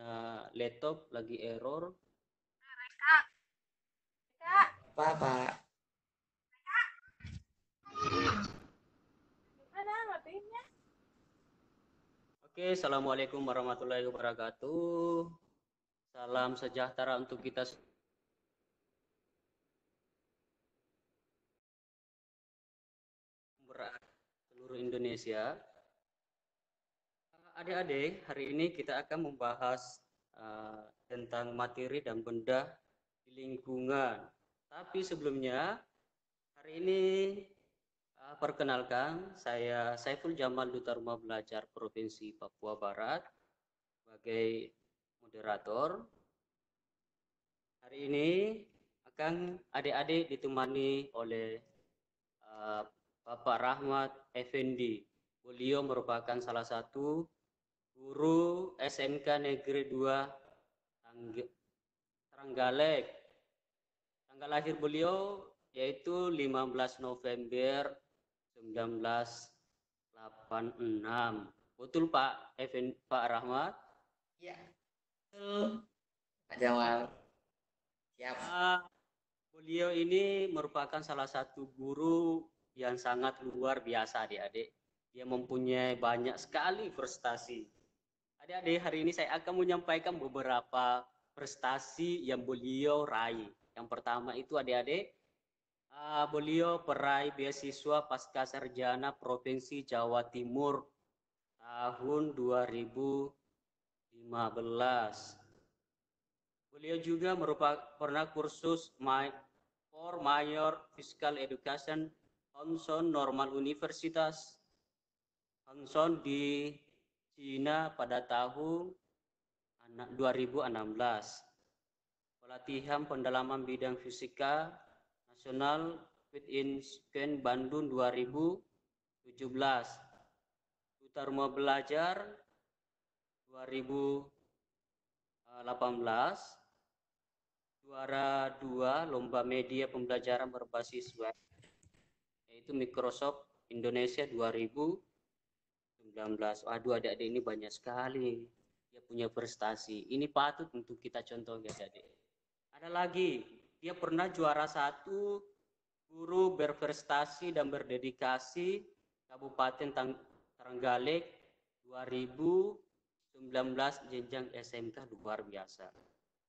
punya laptop lagi error. Reka. Apa, Pak? Oke, Assalamualaikum warahmatullahi wabarakatuh. Salam sejahtera untuk kita seluruh Indonesia. Adik-adik, hari ini kita akan membahas uh, tentang materi dan benda di lingkungan. Tapi sebelumnya, hari ini uh, perkenalkan saya Saiful Jamal Duta Rumah Belajar Provinsi Papua Barat sebagai moderator. Hari ini akan adik-adik ditemani oleh uh, Bapak Rahmat Effendi. Beliau merupakan salah satu guru SMK Negeri 2 Tangg Tanggal lahir beliau yaitu 15 November 1986. Betul Pak Evan Pak Rahmat? Ya. Betul. Pak Jamal. Siap. Uh, beliau ini merupakan salah satu guru yang sangat luar biasa adik-adik. Dia mempunyai banyak sekali prestasi Adik-adik, hari ini saya akan menyampaikan beberapa prestasi yang beliau raih. Yang pertama itu adik-adik, uh, beliau peraih beasiswa pasca sarjana Provinsi Jawa Timur tahun 2015. Beliau juga merupakan pernah kursus my, for Mayor Fiscal Education Hanson Normal Universitas Hanson di China pada tahun 2016. Pelatihan pendalaman bidang fisika nasional Fit in Scan Bandung 2017. Duta Rumah Belajar 2018. Juara dua Lomba Media Pembelajaran Berbasis Web yaitu Microsoft Indonesia 2000 19. Waduh, adik-adik ini banyak sekali. Dia punya prestasi. Ini patut untuk kita contoh ya adik-adik. Ada lagi, dia pernah juara satu guru berprestasi dan berdedikasi Kabupaten Tanggalek 2019 jenjang SMK luar biasa.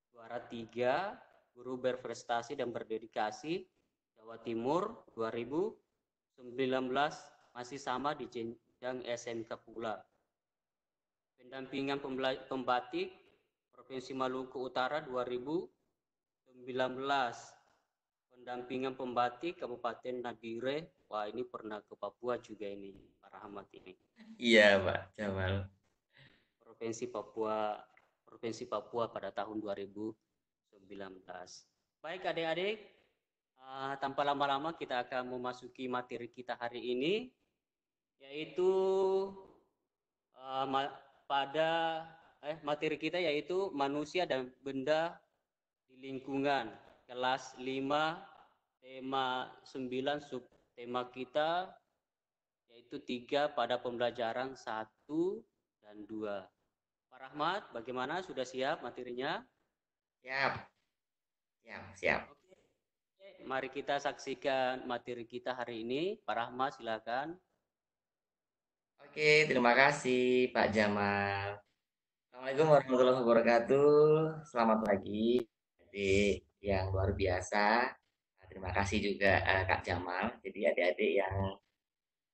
Juara tiga guru berprestasi dan berdedikasi Jawa Timur 2019 masih sama di dan SMK pula. Pendampingan pembatik Provinsi Maluku Utara 2019. Pendampingan pembatik Kabupaten Nabire. Wah, ini pernah ke Papua juga ini, Pak Rahmat ini. Iya, Pak Jamal. Provinsi Papua, Provinsi Papua pada tahun 2019. Baik adik-adik, uh, tanpa lama-lama kita akan memasuki materi kita hari ini yaitu uh, ma pada eh, materi kita yaitu manusia dan benda di lingkungan kelas 5 tema 9 subtema kita yaitu tiga pada pembelajaran satu dan dua. Pak Rahmat, bagaimana sudah siap materinya? Siap. Siap, siap. Oke. Mari kita saksikan materi kita hari ini. Pak Rahmat, silakan. Oke, terima kasih Pak Jamal. Assalamualaikum warahmatullahi wabarakatuh. Selamat pagi adik yang luar biasa. Ah, terima kasih juga uh, Kak Jamal. Jadi adik-adik yang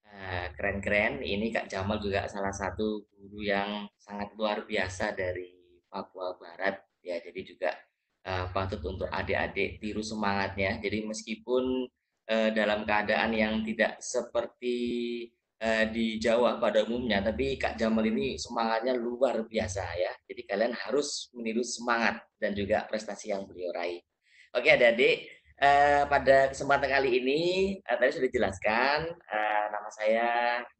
ah, keren-keren. Uh, ini Kak Jamal juga salah satu guru yang sangat luar biasa dari Papua Barat. Ya, jadi juga uh, patut untuk adik-adik tiru semangatnya. Jadi meskipun uh, dalam keadaan yang tidak seperti eh, di Jawa pada umumnya, tapi Kak Jamal ini semangatnya luar biasa ya. Jadi kalian harus meniru semangat dan juga prestasi yang beliau raih. Oke, adik-adik, eh, pada kesempatan kali ini eh, tadi sudah dijelaskan eh, nama saya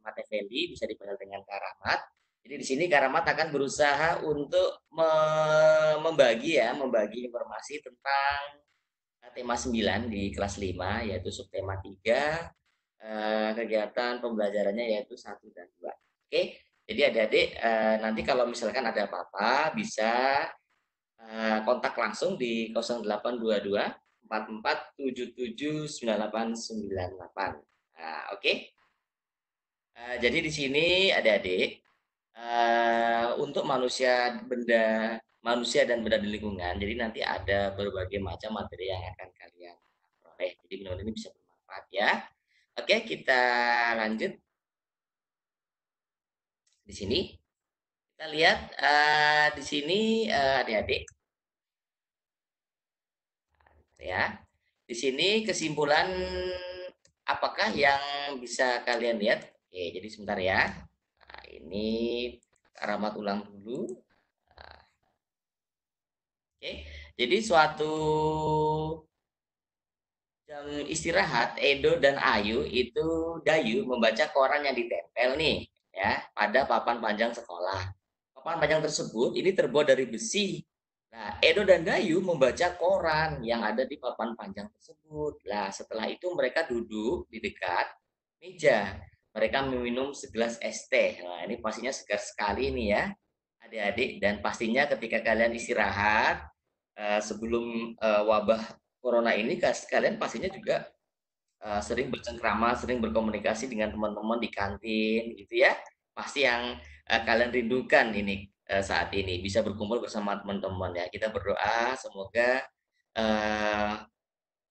Mate bisa dipanggil dengan Kak Rahmat. Jadi di sini Kak Rahmat akan berusaha untuk me membagi ya, membagi informasi tentang eh, tema 9 di kelas 5 yaitu subtema 3 Eh, kegiatan pembelajarannya yaitu satu dan dua. Oke, jadi adik-adik eh, nanti kalau misalkan ada apa-apa bisa eh, kontak langsung di 0822 4477 9898. Nah, oke. jadi di sini adik-adik untuk manusia benda manusia dan benda di lingkungan jadi nanti ada berbagai macam materi yang akan kalian peroleh jadi benar-benar ini bisa bermanfaat ya Oke, kita lanjut. Di sini kita lihat uh, di sini eh, adik-adik. ya. Di sini kesimpulan apakah yang bisa kalian lihat? Oke, jadi sebentar ya. Nah, ini alamat ulang dulu. Nah. Oke, jadi suatu jam istirahat Edo dan Ayu itu Dayu membaca koran yang ditempel nih ya pada papan panjang sekolah. Papan panjang tersebut ini terbuat dari besi. Nah, Edo dan Dayu membaca koran yang ada di papan panjang tersebut. Lah, setelah itu mereka duduk di dekat meja. Mereka meminum segelas es teh. Nah, ini pastinya segar sekali nih ya, adik-adik. Dan pastinya ketika kalian istirahat, eh, sebelum eh, wabah corona ini kalian pastinya juga uh, sering bercengkrama, sering berkomunikasi dengan teman-teman di kantin gitu ya. Pasti yang uh, kalian rindukan ini uh, saat ini bisa berkumpul bersama teman-teman ya. Kita berdoa semoga uh,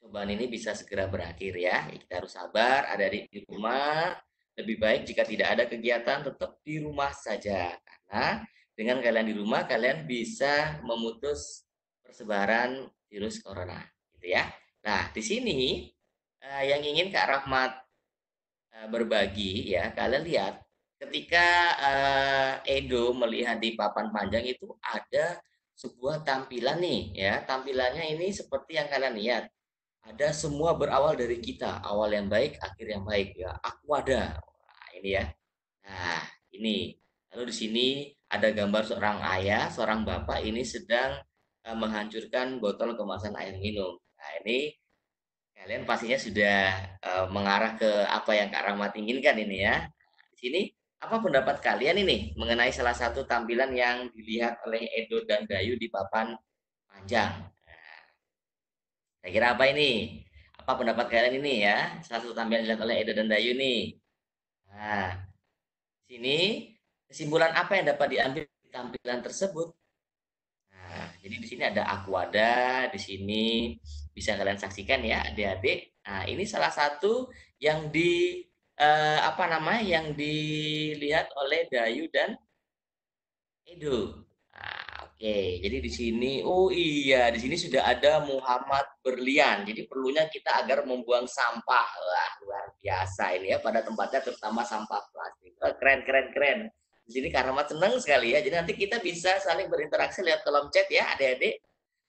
cobaan ini bisa segera berakhir ya. Kita harus sabar, ada di rumah. Lebih baik jika tidak ada kegiatan tetap di rumah saja karena dengan kalian di rumah kalian bisa memutus persebaran virus corona gitu ya. Nah, di sini eh, yang ingin Kak Rahmat eh, berbagi ya, kalian lihat ketika eh, Edo melihat di papan panjang itu ada sebuah tampilan nih ya. Tampilannya ini seperti yang kalian lihat. Ada semua berawal dari kita, awal yang baik, akhir yang baik ya. Aku ada. Nah, ini ya. Nah, ini. Lalu di sini ada gambar seorang ayah, seorang bapak ini sedang menghancurkan botol kemasan air minum. Nah, ini kalian pastinya sudah uh, mengarah ke apa yang Kak Rahmat inginkan ini ya. Di sini apa pendapat kalian ini mengenai salah satu tampilan yang dilihat oleh Edo dan Dayu di papan panjang? Nah, saya kira apa ini? Apa pendapat kalian ini ya? Salah satu tampilan dilihat oleh Edo dan Dayu nih. Nah, sini kesimpulan apa yang dapat diambil di tampilan tersebut? Nah, jadi di sini ada Aquada, di sini bisa kalian saksikan ya adik-adik. Nah, ini salah satu yang di eh, apa namanya yang dilihat oleh Dayu dan Edo. Nah, oke, okay. jadi di sini oh iya, di sini sudah ada Muhammad Berlian. Jadi perlunya kita agar membuang sampah. Wah, luar biasa ini ya pada tempatnya terutama sampah plastik. Oh, keren keren keren. Di sini Karamat senang sekali ya. Jadi nanti kita bisa saling berinteraksi lihat kolom chat ya, adik-adik.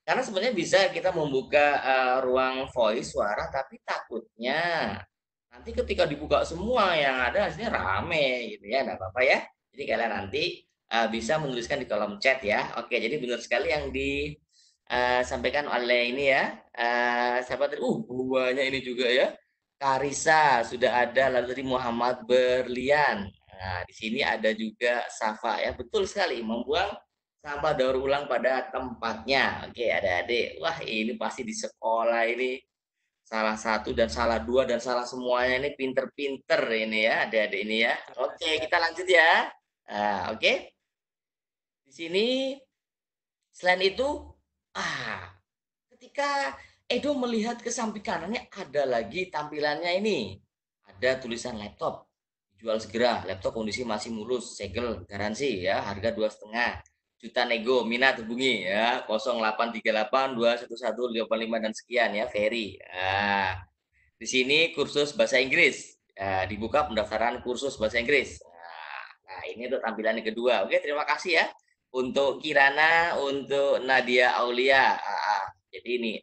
Karena sebenarnya bisa kita membuka uh, ruang voice suara, tapi takutnya nanti ketika dibuka semua yang ada hasilnya rame gitu ya, nggak apa-apa ya. Jadi kalian nanti uh, bisa menuliskan di kolom chat ya. Oke, jadi benar sekali yang disampaikan eh, oleh ini ya. Uh, siapa tadi? Uh, buahnya ini juga ya. Karisa sudah ada, lalu dari Muhammad Berlian. Nah, di sini ada juga Safa ya, betul sekali membuang sama daur ulang pada tempatnya. Oke, ada adik Wah, ini pasti di sekolah ini salah satu dan salah dua dan salah semuanya ini pinter-pinter ini ya ada adik ini ya. Oke, kita lanjut ya. Nah, oke. Di sini selain itu ah ketika Edo melihat ke samping kanannya ada lagi tampilannya ini. Ada tulisan laptop. Jual segera. Laptop kondisi masih mulus, segel, garansi ya, harga dua setengah juta nego minat hubungi ya 0838 211 dan sekian ya Ferry. Nah, di sini kursus bahasa Inggris nah, dibuka pendaftaran kursus bahasa Inggris. Nah, nah ini untuk tampilan yang kedua. Oke terima kasih ya untuk Kirana untuk Nadia Aulia. Nah, jadi ini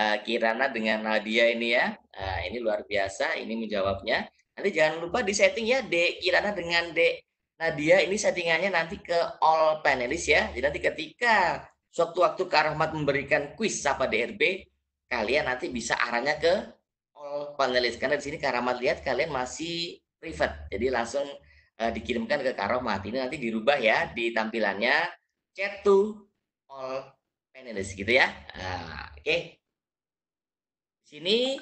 eh, Kirana dengan Nadia ini ya. Nah, ini luar biasa. Ini menjawabnya. Nanti jangan lupa di setting ya D Kirana dengan D Nah, dia ini settingannya nanti ke all panelis ya. Jadi nanti ketika suatu waktu Kak Rahmat memberikan quiz Sapa DRB, kalian nanti bisa arahnya ke all panelis. Karena di sini Kak Rahmat lihat kalian masih private. Jadi langsung uh, dikirimkan ke Kak Rahmat. Ini nanti dirubah ya di tampilannya chat to all panelis gitu ya. Nah, Oke. Okay. sini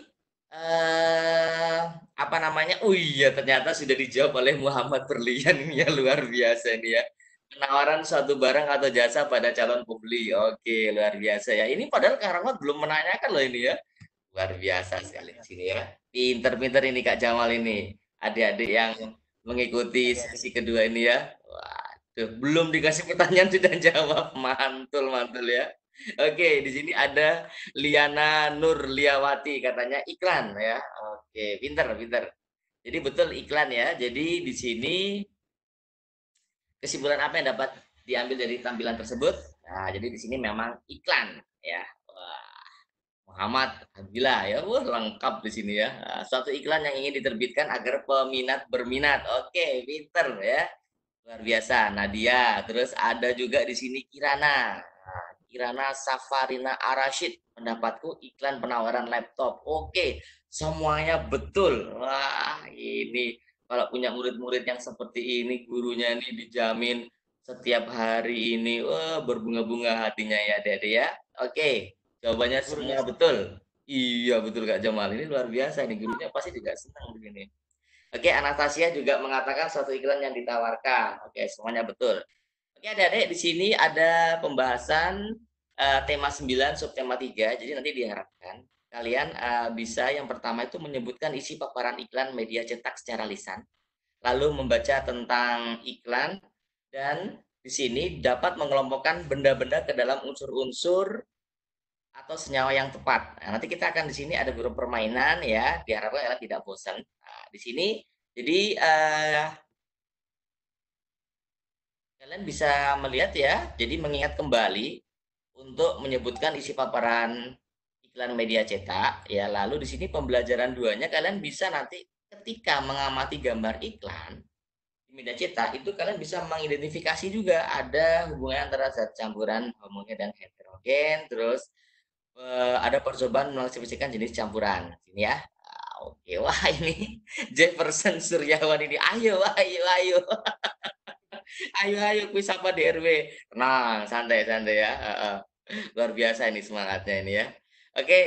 eh, apa namanya? Oh iya, ternyata sudah dijawab oleh Muhammad Berlian ini ya luar biasa ini ya. Penawaran suatu barang atau jasa pada calon pembeli. Oke, luar biasa ya. Ini padahal Kak belum menanyakan loh ini ya. Luar biasa sekali di sini ya. Pinter-pinter ini Kak Jamal ini. Adik-adik yang mengikuti sesi kedua ini ya. Waduh, belum dikasih pertanyaan sudah jawab. Mantul, mantul ya. Oke, di sini ada Liana Nur Liawati katanya iklan ya. Oke, pinter pinter. Jadi betul iklan ya. Jadi di sini kesimpulan apa yang dapat diambil dari tampilan tersebut? Nah, jadi di sini memang iklan ya. Wah, Muhammad gila ya, wah lengkap di sini ya. Satu nah, suatu iklan yang ingin diterbitkan agar peminat berminat. Oke, pinter ya. Luar biasa, Nadia. Terus ada juga di sini Kirana. Irana Safarina Arashid. Pendapatku iklan penawaran laptop. Oke, semuanya betul. Wah, ini kalau punya murid-murid yang seperti ini, gurunya ini dijamin setiap hari ini wah, berbunga-bunga hatinya ya, Dede ya. Oke, jawabannya semuanya betul. Iya, betul Kak Jamal. Ini luar biasa ini gurunya pasti juga senang begini. Oke, Anastasia juga mengatakan suatu iklan yang ditawarkan. Oke, semuanya betul. Oke adik di sini ada pembahasan uh, tema 9, subtema 3. Jadi nanti diharapkan kalian uh, bisa yang pertama itu menyebutkan isi paparan iklan media cetak secara lisan. Lalu membaca tentang iklan dan di sini dapat mengelompokkan benda-benda ke dalam unsur-unsur atau senyawa yang tepat. Nah, nanti kita akan di sini ada beberapa permainan ya, diharapkan kalian tidak bosan. Nah, di sini jadi uh, Kalian bisa melihat ya, jadi mengingat kembali untuk menyebutkan isi paparan iklan media cetak ya. Lalu di sini pembelajaran duanya kalian bisa nanti ketika mengamati gambar iklan di media cetak itu kalian bisa mengidentifikasi juga ada hubungan antara zat campuran homogen dan heterogen terus eh, ada percobaan mengklasifikasikan jenis campuran ini ya ah, oke wah ini Jefferson Suryawan ini ayo ayo ayo ayo ayo kuis apa di RW nah santai santai ya uh, uh. luar biasa ini semangatnya ini ya oke okay.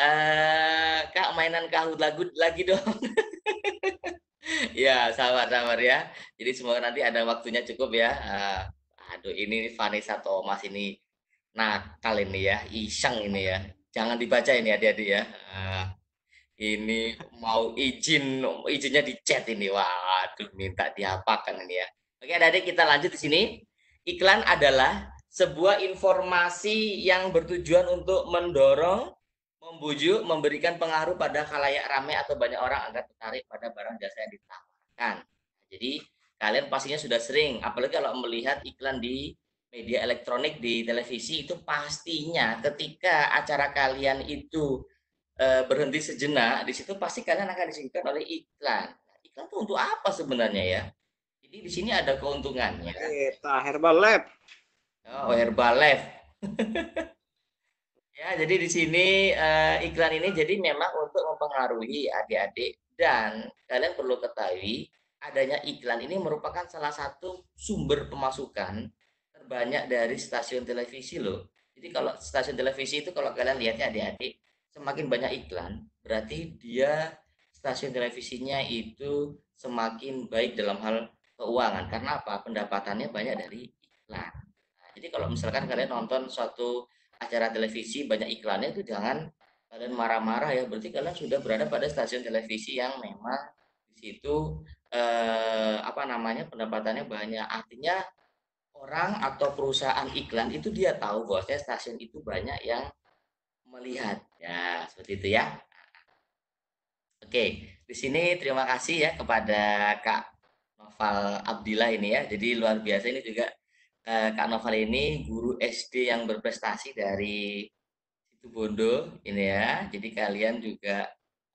Eh, kak mainan kahut lagu lagi dong ya sabar sabar ya jadi semoga nanti ada waktunya cukup ya uh, aduh ini Vanessa Thomas ini kali ini ya iseng ini ya jangan dibaca ini adik-adik ya uh, ini mau izin izinnya di chat ini waduh minta diapakan ini ya Oke, adik-adik kita lanjut di sini. Iklan adalah sebuah informasi yang bertujuan untuk mendorong, membujuk, memberikan pengaruh pada kalayak ramai atau banyak orang agar tertarik pada barang jasa yang ditawarkan. Nah, jadi kalian pastinya sudah sering, apalagi kalau melihat iklan di media elektronik di televisi itu pastinya ketika acara kalian itu e, berhenti sejenak, di situ pasti kalian akan disingkat oleh iklan. Nah, iklan itu untuk apa sebenarnya ya? Jadi di sini ada keuntungannya. Eta Herbal Lab. Oh, Herbal Lab. ya, jadi di sini uh, iklan ini jadi memang untuk mempengaruhi adik-adik dan kalian perlu ketahui adanya iklan ini merupakan salah satu sumber pemasukan terbanyak dari stasiun televisi loh. Jadi kalau stasiun televisi itu kalau kalian lihatnya adik-adik semakin banyak iklan, berarti dia stasiun televisinya itu semakin baik dalam hal keuangan karena apa pendapatannya banyak dari iklan nah, jadi kalau misalkan kalian nonton suatu acara televisi banyak iklannya itu jangan kalian marah-marah ya berarti kalian sudah berada pada stasiun televisi yang memang di situ eh, apa namanya pendapatannya banyak artinya orang atau perusahaan iklan itu dia tahu bahwa stasiun itu banyak yang melihat ya seperti itu ya nah, Oke, di sini terima kasih ya kepada Kak Noval Abdillah ini ya. Jadi luar biasa ini juga eh, Kak Noval ini guru SD yang berprestasi dari situ Bondo ini ya. Jadi kalian juga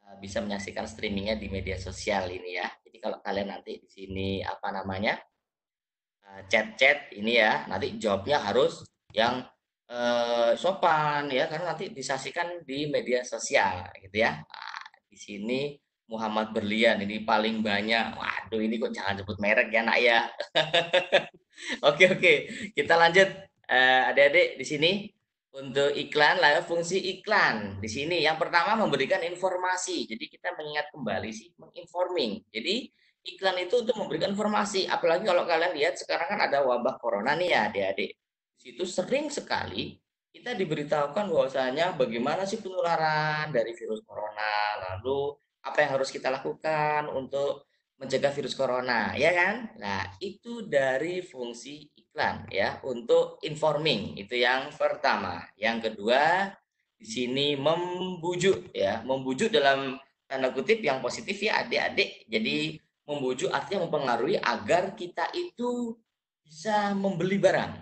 eh, bisa menyaksikan streamingnya di media sosial ini ya. Jadi kalau kalian nanti di sini apa namanya eh, chat-chat ini ya, nanti jawabnya harus yang eh, sopan ya, karena nanti disaksikan di media sosial gitu ya. Nah, di sini Muhammad Berlian ini paling banyak. Waduh, ini kok jangan sebut merek ya, Nak ya. oke, oke. Kita lanjut uh, Adik-adik di sini untuk iklan lalu fungsi iklan. Di sini yang pertama memberikan informasi. Jadi kita mengingat kembali sih menginforming. Jadi iklan itu untuk memberikan informasi. Apalagi kalau kalian lihat sekarang kan ada wabah corona nih ya, Adik-adik. Di situ sering sekali kita diberitahukan bahwasanya bagaimana sih penularan dari virus corona, lalu apa yang harus kita lakukan untuk mencegah virus corona, ya kan? Nah, itu dari fungsi iklan ya untuk informing itu yang pertama. Yang kedua, di sini membujuk ya, membujuk dalam tanda kutip yang positif ya adik-adik. Jadi membujuk artinya mempengaruhi agar kita itu bisa membeli barang.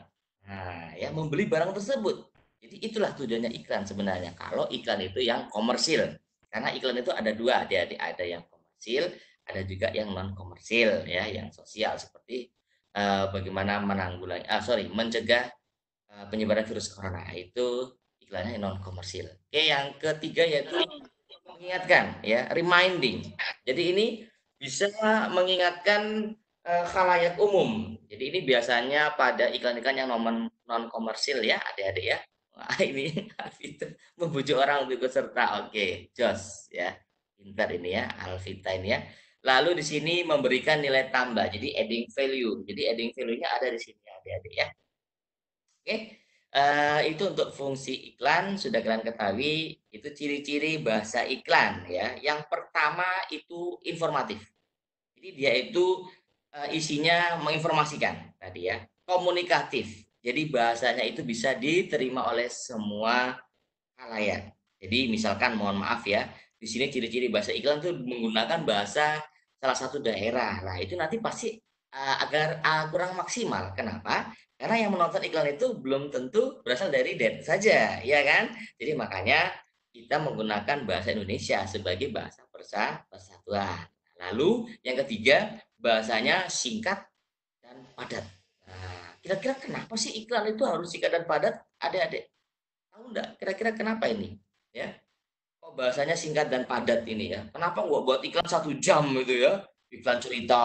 Nah, ya membeli barang tersebut. Jadi itulah tujuannya iklan sebenarnya. Kalau iklan itu yang komersil, karena iklan itu ada dua, ada ada yang komersil, ada juga yang non komersil ya, yang sosial seperti uh, bagaimana menanggulangi, ah sorry, mencegah uh, penyebaran virus corona itu iklannya non komersil. Oke, yang ketiga yaitu mengingatkan ya, reminding. Jadi ini bisa mengingatkan uh, khalayak umum. Jadi ini biasanya pada iklan-iklan yang non komersil ya, adik-adik ya. Wah, ini Alvita membujuk orang untuk ikut serta. Oke, Jos ya. Pintar ini ya, Alvita ini ya. Lalu di sini memberikan nilai tambah. Jadi adding value. Jadi adding value-nya ada di sini adik-adik ya. Oke. Uh, itu untuk fungsi iklan sudah kalian ketahui itu ciri-ciri bahasa iklan ya. Yang pertama itu informatif. Jadi dia itu uh, isinya menginformasikan tadi ya, komunikatif jadi bahasanya itu bisa diterima oleh semua halayak. Jadi misalkan mohon maaf ya, di sini ciri-ciri bahasa iklan itu menggunakan bahasa salah satu daerah. Nah, itu nanti pasti uh, agar uh, kurang maksimal. Kenapa? Karena yang menonton iklan itu belum tentu berasal dari daerah saja, ya kan? Jadi makanya kita menggunakan bahasa Indonesia sebagai bahasa persatuan. Lalu yang ketiga, bahasanya singkat dan padat. Kira-kira kenapa sih iklan itu harus singkat dan padat? Adik-adik, tahu enggak kira-kira kenapa ini? Ya. Kok bahasanya singkat dan padat ini ya? Kenapa gua buat iklan satu jam gitu ya? Iklan cerita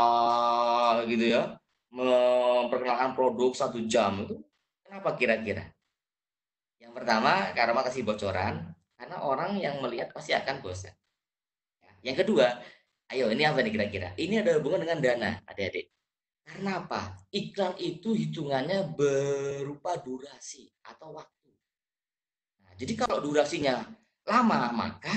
gitu ya. Memperkenalkan produk satu jam itu kenapa kira-kira? Yang pertama karena kasih bocoran, karena orang yang melihat pasti akan bosan. Ya. Yang kedua, ayo ini apa nih kira-kira? Ini ada hubungan dengan dana, adik-adik. Karena apa? Iklan itu hitungannya berupa durasi atau waktu. Nah, jadi kalau durasinya lama, maka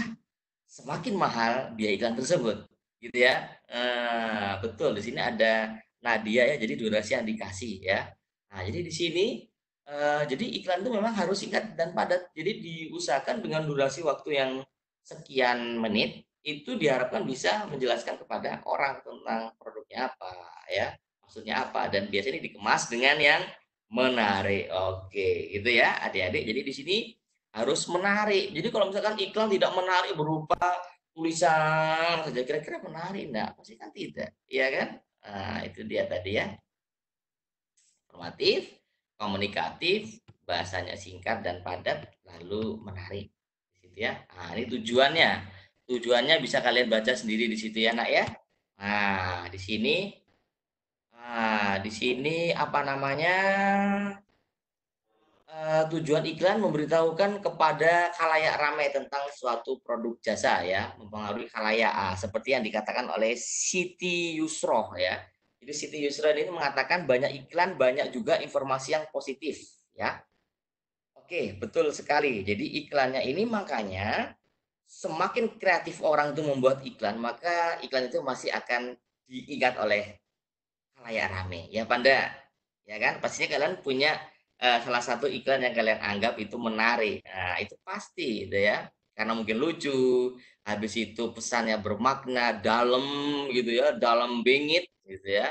semakin mahal biaya iklan tersebut. Gitu ya. Nah, betul, di sini ada Nadia ya, jadi durasi yang dikasih ya. Nah, jadi di sini eh, jadi iklan itu memang harus singkat dan padat. Jadi diusahakan dengan durasi waktu yang sekian menit itu diharapkan bisa menjelaskan kepada orang tentang produknya apa ya maksudnya apa dan biasanya dikemas dengan yang menarik. Oke, itu ya adik-adik. Jadi di sini harus menarik. Jadi kalau misalkan iklan tidak menarik berupa tulisan saja kira-kira menarik enggak? Pasti kan tidak, ya kan? Nah, itu dia tadi ya. Informatif, komunikatif, bahasanya singkat dan padat, lalu menarik. Di situ ya. Nah, ini tujuannya. Tujuannya bisa kalian baca sendiri di situ ya, Nak ya. Nah, di sini Nah, di sini apa namanya? e, tujuan iklan memberitahukan kepada kalayak ramai tentang suatu produk jasa ya, mempengaruhi kalayak ah, seperti yang dikatakan oleh Siti Yusroh ya. Jadi Siti Yusroh ini mengatakan banyak iklan, banyak juga informasi yang positif ya. Oke, betul sekali. Jadi iklannya ini makanya semakin kreatif orang itu membuat iklan, maka iklan itu masih akan diingat oleh layak rame ya panda ya kan pastinya kalian punya uh, salah satu iklan yang kalian anggap itu menarik nah, itu pasti gitu ya karena mungkin lucu habis itu pesannya bermakna dalam gitu ya dalam bingit gitu ya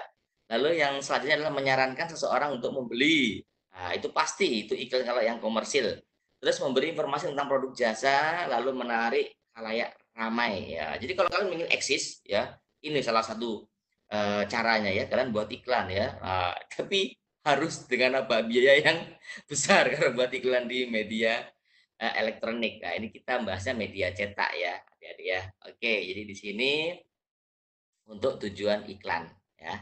lalu yang selanjutnya adalah menyarankan seseorang untuk membeli nah, itu pasti itu iklan kalau yang komersil terus memberi informasi tentang produk jasa lalu menarik layak ramai ya jadi kalau kalian ingin eksis ya ini salah satu Eh, caranya ya kalian buat iklan ya uh, tapi harus dengan apa biaya yang besar karena buat iklan di media uh, elektronik nah ini kita bahasnya media cetak ya jadi ya oke jadi di sini untuk tujuan iklan ya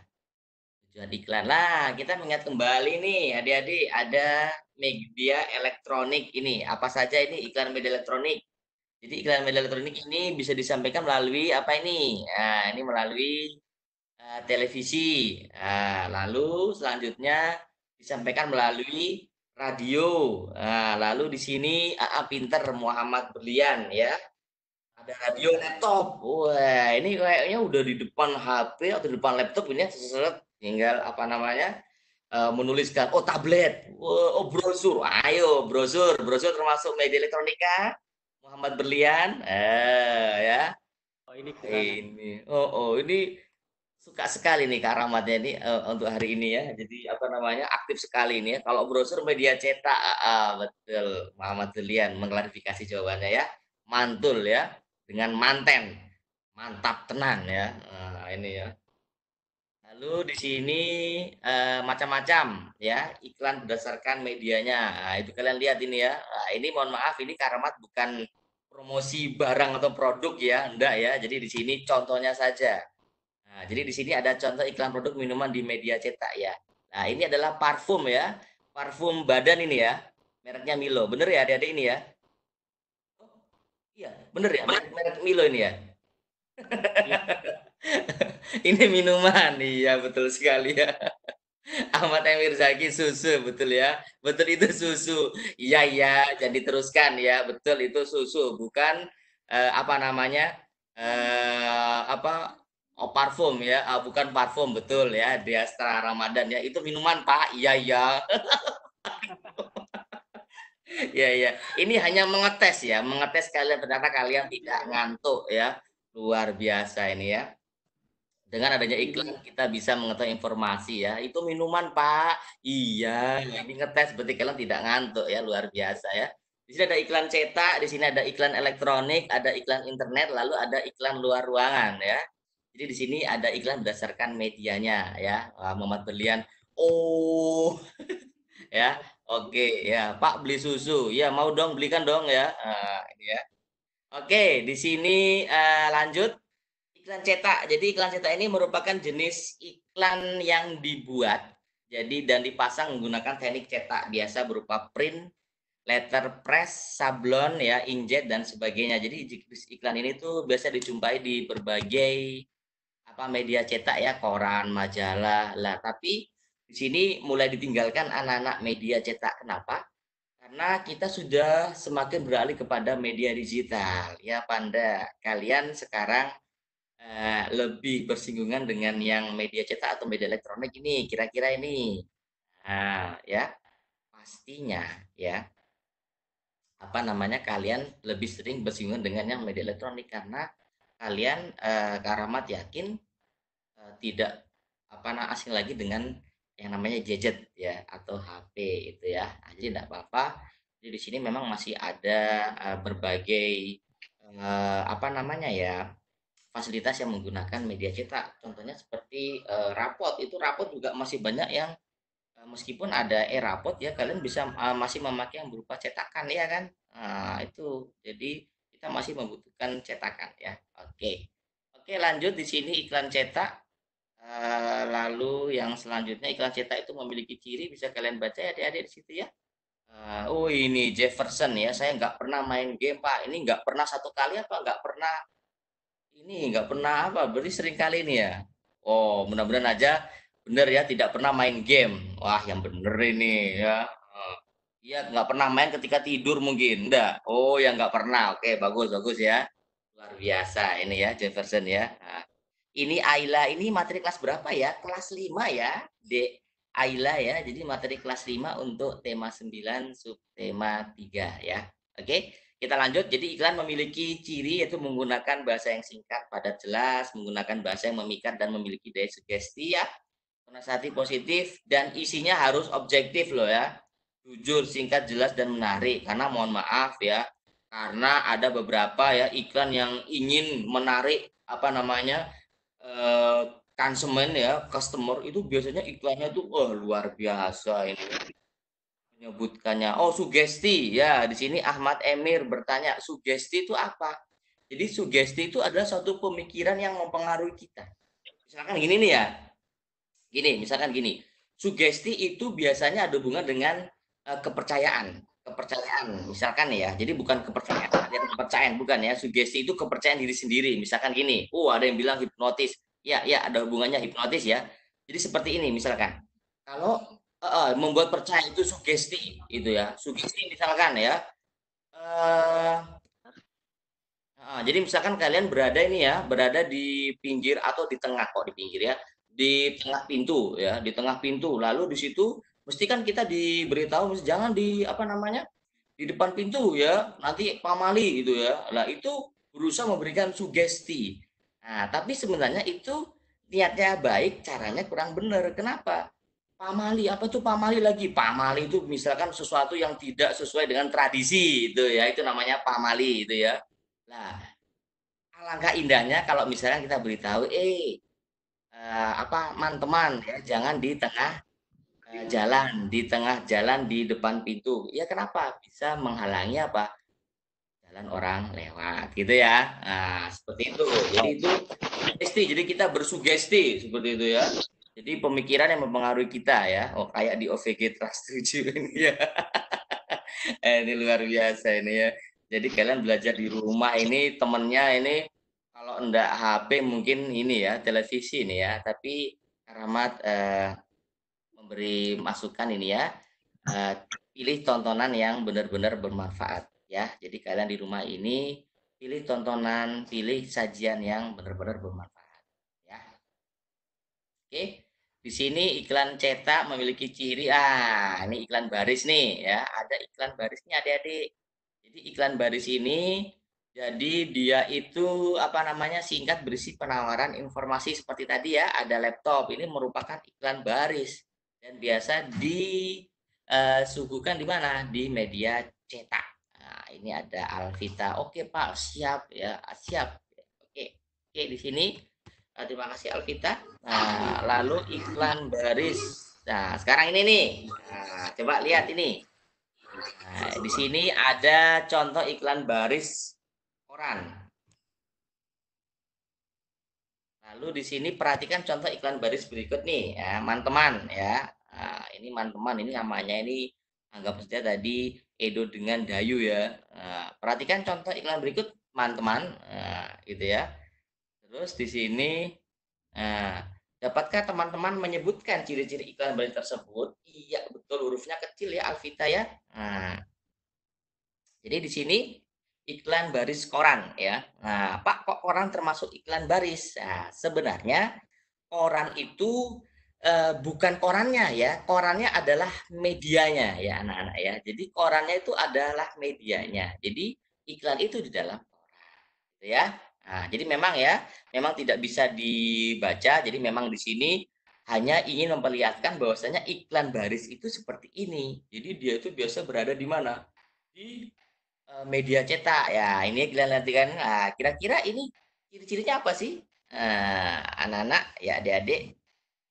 tujuan iklan lah kita mengingat kembali nih adik-adik ada media elektronik ini apa saja ini iklan media elektronik jadi iklan media elektronik ini bisa disampaikan melalui apa ini nah ini melalui Eh, televisi. nah, lalu selanjutnya disampaikan melalui radio. Nah, lalu di sini AA Pinter Muhammad Berlian ya. Ada radio laptop. Wah, ini kayaknya udah di depan HP atau di depan laptop ini seseret tinggal apa namanya? Eh, menuliskan oh tablet, oh, brosur. Ayo brosur, brosur termasuk media elektronika. Muhammad Berlian. Eh ya. Oh ini ini. Oh oh ini suka sekali nih Kak Rahmatnya ini uh, untuk hari ini ya. Jadi apa namanya aktif sekali ini ya. Kalau browser media cetak uh, betul Muhammad Julian mengklarifikasi jawabannya ya. Mantul ya dengan manten. Mantap tenang ya. Nah, ini ya. Lalu di sini uh, macam-macam ya iklan berdasarkan medianya. Nah, itu kalian lihat ini ya. Nah, ini mohon maaf ini Karamat bukan promosi barang atau produk ya, enggak ya. Jadi di sini contohnya saja. Nah, jadi di sini ada contoh iklan produk minuman di media cetak ya. Nah, ini adalah parfum ya. Parfum badan ini ya. Mereknya Milo. Bener ya adik-adik ini ya? Oh, iya, bener ya. Merek, merek Milo ini ya. ini minuman. Iya, betul sekali ya. Ahmad Emir Zaki susu betul ya betul itu susu iya iya jadi teruskan ya betul itu susu bukan eh, apa namanya eh, apa Oh parfum ya, ah, bukan parfum betul ya, dia setelah Ramadan ya itu minuman Pak, iya iya. iya iya ini hanya mengetes ya, mengetes kalian ternyata kalian tidak ngantuk ya, luar biasa ini ya. Dengan adanya iya. iklan kita bisa mengetahui informasi ya, itu minuman Pak, iya, iya. Ini ngetes berarti kalian tidak ngantuk ya, luar biasa ya. Di sini ada iklan cetak, di sini ada iklan elektronik, ada iklan internet, lalu ada iklan luar ruangan ya. Jadi di sini ada iklan berdasarkan medianya ya. Muhammad Berlian, oh ya, oke okay, ya, Pak beli susu, ya mau dong belikan dong ya. Nah, ini ya. Oke, okay, di sini uh, lanjut iklan cetak. Jadi iklan cetak ini merupakan jenis iklan yang dibuat jadi dan dipasang menggunakan teknik cetak biasa berupa print, letter press, sablon ya, inkjet dan sebagainya. Jadi iklan ini tuh biasa dijumpai di berbagai apa media cetak ya koran, majalah lah. Tapi di sini mulai ditinggalkan anak-anak media cetak. Kenapa? Karena kita sudah semakin beralih kepada media digital. Ya Panda, kalian sekarang eh, lebih bersinggungan dengan yang media cetak atau media elektronik ini. Kira-kira ini, nah, ya pastinya ya apa namanya kalian lebih sering bersinggungan dengan yang media elektronik karena kalian eh, karamat yakin tidak apa nah, asing lagi dengan yang namanya gadget ya atau HP itu ya. Nah, jadi tidak iya. apa-apa. Jadi di sini memang masih ada uh, berbagai uh, apa namanya ya fasilitas yang menggunakan media cetak. Contohnya seperti uh, rapot. Itu rapot juga masih banyak yang meskipun ada e-rapot ya kalian bisa uh, masih memakai yang berupa cetakan ya kan. Nah, itu. Jadi kita masih membutuhkan cetakan ya. Oke. Oke, lanjut di sini iklan cetak Eh, lalu yang selanjutnya iklan cetak itu memiliki ciri bisa kalian baca ya adik-adik di situ ya. Uh, oh ini Jefferson ya, saya nggak pernah main game pak. Ini nggak pernah satu kali apa? Nggak pernah ini nggak pernah apa? Berarti sering kali ini ya. Oh benar-benar aja bener ya tidak pernah main game. Wah yang bener ini ya. Eh, iya uh, nggak pernah main ketika tidur mungkin, enggak. Oh yang nggak pernah, oke bagus bagus ya. Luar biasa ini ya Jefferson ya. Uh, ini Aila ini materi kelas berapa ya? Kelas 5 ya, Dek Aila ya. Jadi materi kelas 5 untuk tema 9 subtema 3 ya. Oke, kita lanjut. Jadi iklan memiliki ciri yaitu menggunakan bahasa yang singkat, padat, jelas, menggunakan bahasa yang memikat dan memiliki daya sugesti ya. Penasati positif dan isinya harus objektif loh ya. Jujur, singkat, jelas dan menarik. Karena mohon maaf ya, karena ada beberapa ya iklan yang ingin menarik apa namanya Eh, konsumen ya customer itu biasanya iklannya tuh oh, luar biasa ini menyebutkannya oh sugesti ya di sini Ahmad Emir bertanya sugesti itu apa jadi sugesti itu adalah suatu pemikiran yang mempengaruhi kita misalkan gini nih ya gini misalkan gini sugesti itu biasanya ada hubungan dengan uh, kepercayaan kepercayaan misalkan ya jadi bukan kepercayaan ada ya, kepercayaan bukan ya sugesti itu kepercayaan diri sendiri misalkan gini oh ada yang bilang hipnotis ya ya ada hubungannya hipnotis ya jadi seperti ini misalkan kalau uh, uh, membuat percaya itu sugesti itu ya sugesti misalkan ya uh, uh, jadi misalkan kalian berada ini ya berada di pinggir atau di tengah kok di pinggir ya di tengah pintu ya di tengah pintu lalu di situ mesti kan kita diberitahu mesti jangan di apa namanya di depan pintu ya nanti pamali gitu ya lah itu berusaha memberikan sugesti nah tapi sebenarnya itu niatnya baik caranya kurang benar kenapa pamali apa tuh pamali lagi pamali itu misalkan sesuatu yang tidak sesuai dengan tradisi itu ya itu namanya pamali itu ya lah alangkah indahnya kalau misalnya kita beritahu eh, eh apa teman teman ya jangan di tengah Eh, jalan di tengah jalan di depan pintu ya kenapa bisa menghalangi apa jalan orang lewat gitu ya nah, seperti itu jadi itu sugesti jadi kita bersugesti seperti itu ya jadi pemikiran yang mempengaruhi kita ya oh kayak di OVG Trust 7 ini ya eh, ini luar biasa ini ya jadi kalian belajar di rumah ini temennya ini kalau enggak HP mungkin ini ya televisi ini ya tapi keramat eh, memberi masukan ini ya, eh, pilih tontonan yang benar-benar bermanfaat ya. Jadi kalian di rumah ini pilih tontonan, pilih sajian yang benar-benar bermanfaat ya. Oke. Di sini iklan cetak memiliki ciri ah ini iklan baris nih ya. Ada iklan barisnya Adik-adik. Jadi iklan baris ini jadi dia itu apa namanya singkat berisi penawaran informasi seperti tadi ya, ada laptop. Ini merupakan iklan baris dan biasa disuguhkan eh, di mana di media cetak. Nah, ini ada Alvita. Oke Pak, siap ya, siap. Oke, oke di sini. Nah, terima kasih Alvita. Nah, lalu iklan baris. Nah, sekarang ini nih. Nah, coba lihat ini. Nah, di sini ada contoh iklan baris koran. Lalu di sini perhatikan contoh iklan baris berikut nih, ya, teman-teman ya. Nah, ini teman-teman ini namanya ini anggap saja tadi Edo dengan Dayu ya. Nah, perhatikan contoh iklan berikut teman-teman, nah, gitu ya. Terus di sini, nah, dapatkah teman-teman menyebutkan ciri-ciri iklan baris tersebut? Iya betul hurufnya kecil ya Alvita ya. Nah, jadi di sini iklan baris koran ya. Nah, Pak kok koran termasuk iklan baris? Nah, sebenarnya koran itu eh, bukan korannya ya. Korannya adalah medianya ya anak-anak ya. Jadi korannya itu adalah medianya. Jadi iklan itu di dalam koran. Ya. Nah, jadi memang ya, memang tidak bisa dibaca. Jadi memang di sini hanya ingin memperlihatkan bahwasanya iklan baris itu seperti ini. Jadi dia itu biasa berada di mana? Di Eh, media cetak ya ini kita nanti kan nah, kira-kira ini ciri-cirinya apa sih nah, anak-anak ya adik-adik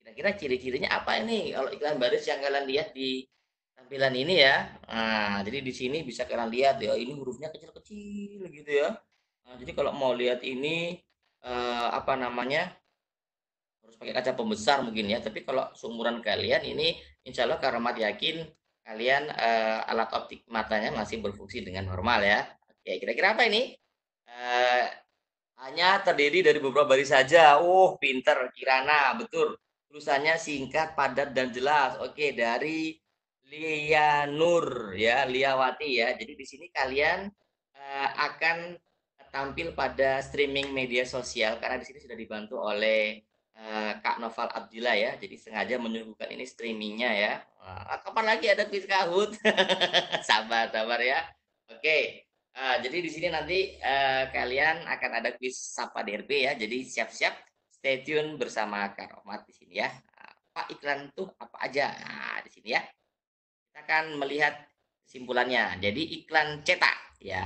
kira-kira ciri-cirinya apa ini kalau iklan baris yang kalian lihat di tampilan ini ya nah, jadi di sini bisa kalian lihat ya ini hurufnya kecil-kecil gitu ya nah, jadi kalau mau lihat ini eh, apa namanya harus pakai kaca pembesar mungkin ya tapi kalau seumuran kalian ini insya Allah karamat yakin kalian uh, alat optik matanya masih berfungsi dengan normal ya. Oke, kira-kira apa ini? Uh, eh, hanya terdiri dari beberapa baris saja. Oh, pinter Kirana, betul. Tulisannya singkat, padat dan jelas. Oke, dari Nur ya, Liawati ya. Jadi di sini kalian uh, akan tampil pada streaming media sosial karena di sini sudah dibantu oleh Eh, Kak Noval Abdillah ya. Jadi sengaja menyuguhkan ini streamingnya ya. Wah, kapan lagi ada quiz kahut? sabar, sabar ya. Oke. Okay. Uh, eh, jadi di sini nanti uh, kalian akan ada quiz Sapa DRB ya. Jadi siap-siap stay tune bersama Kak Romat di sini ya. Nah, Pak iklan tuh apa aja? Nah, di sini ya. Kita akan melihat simpulannya. Jadi iklan cetak ya.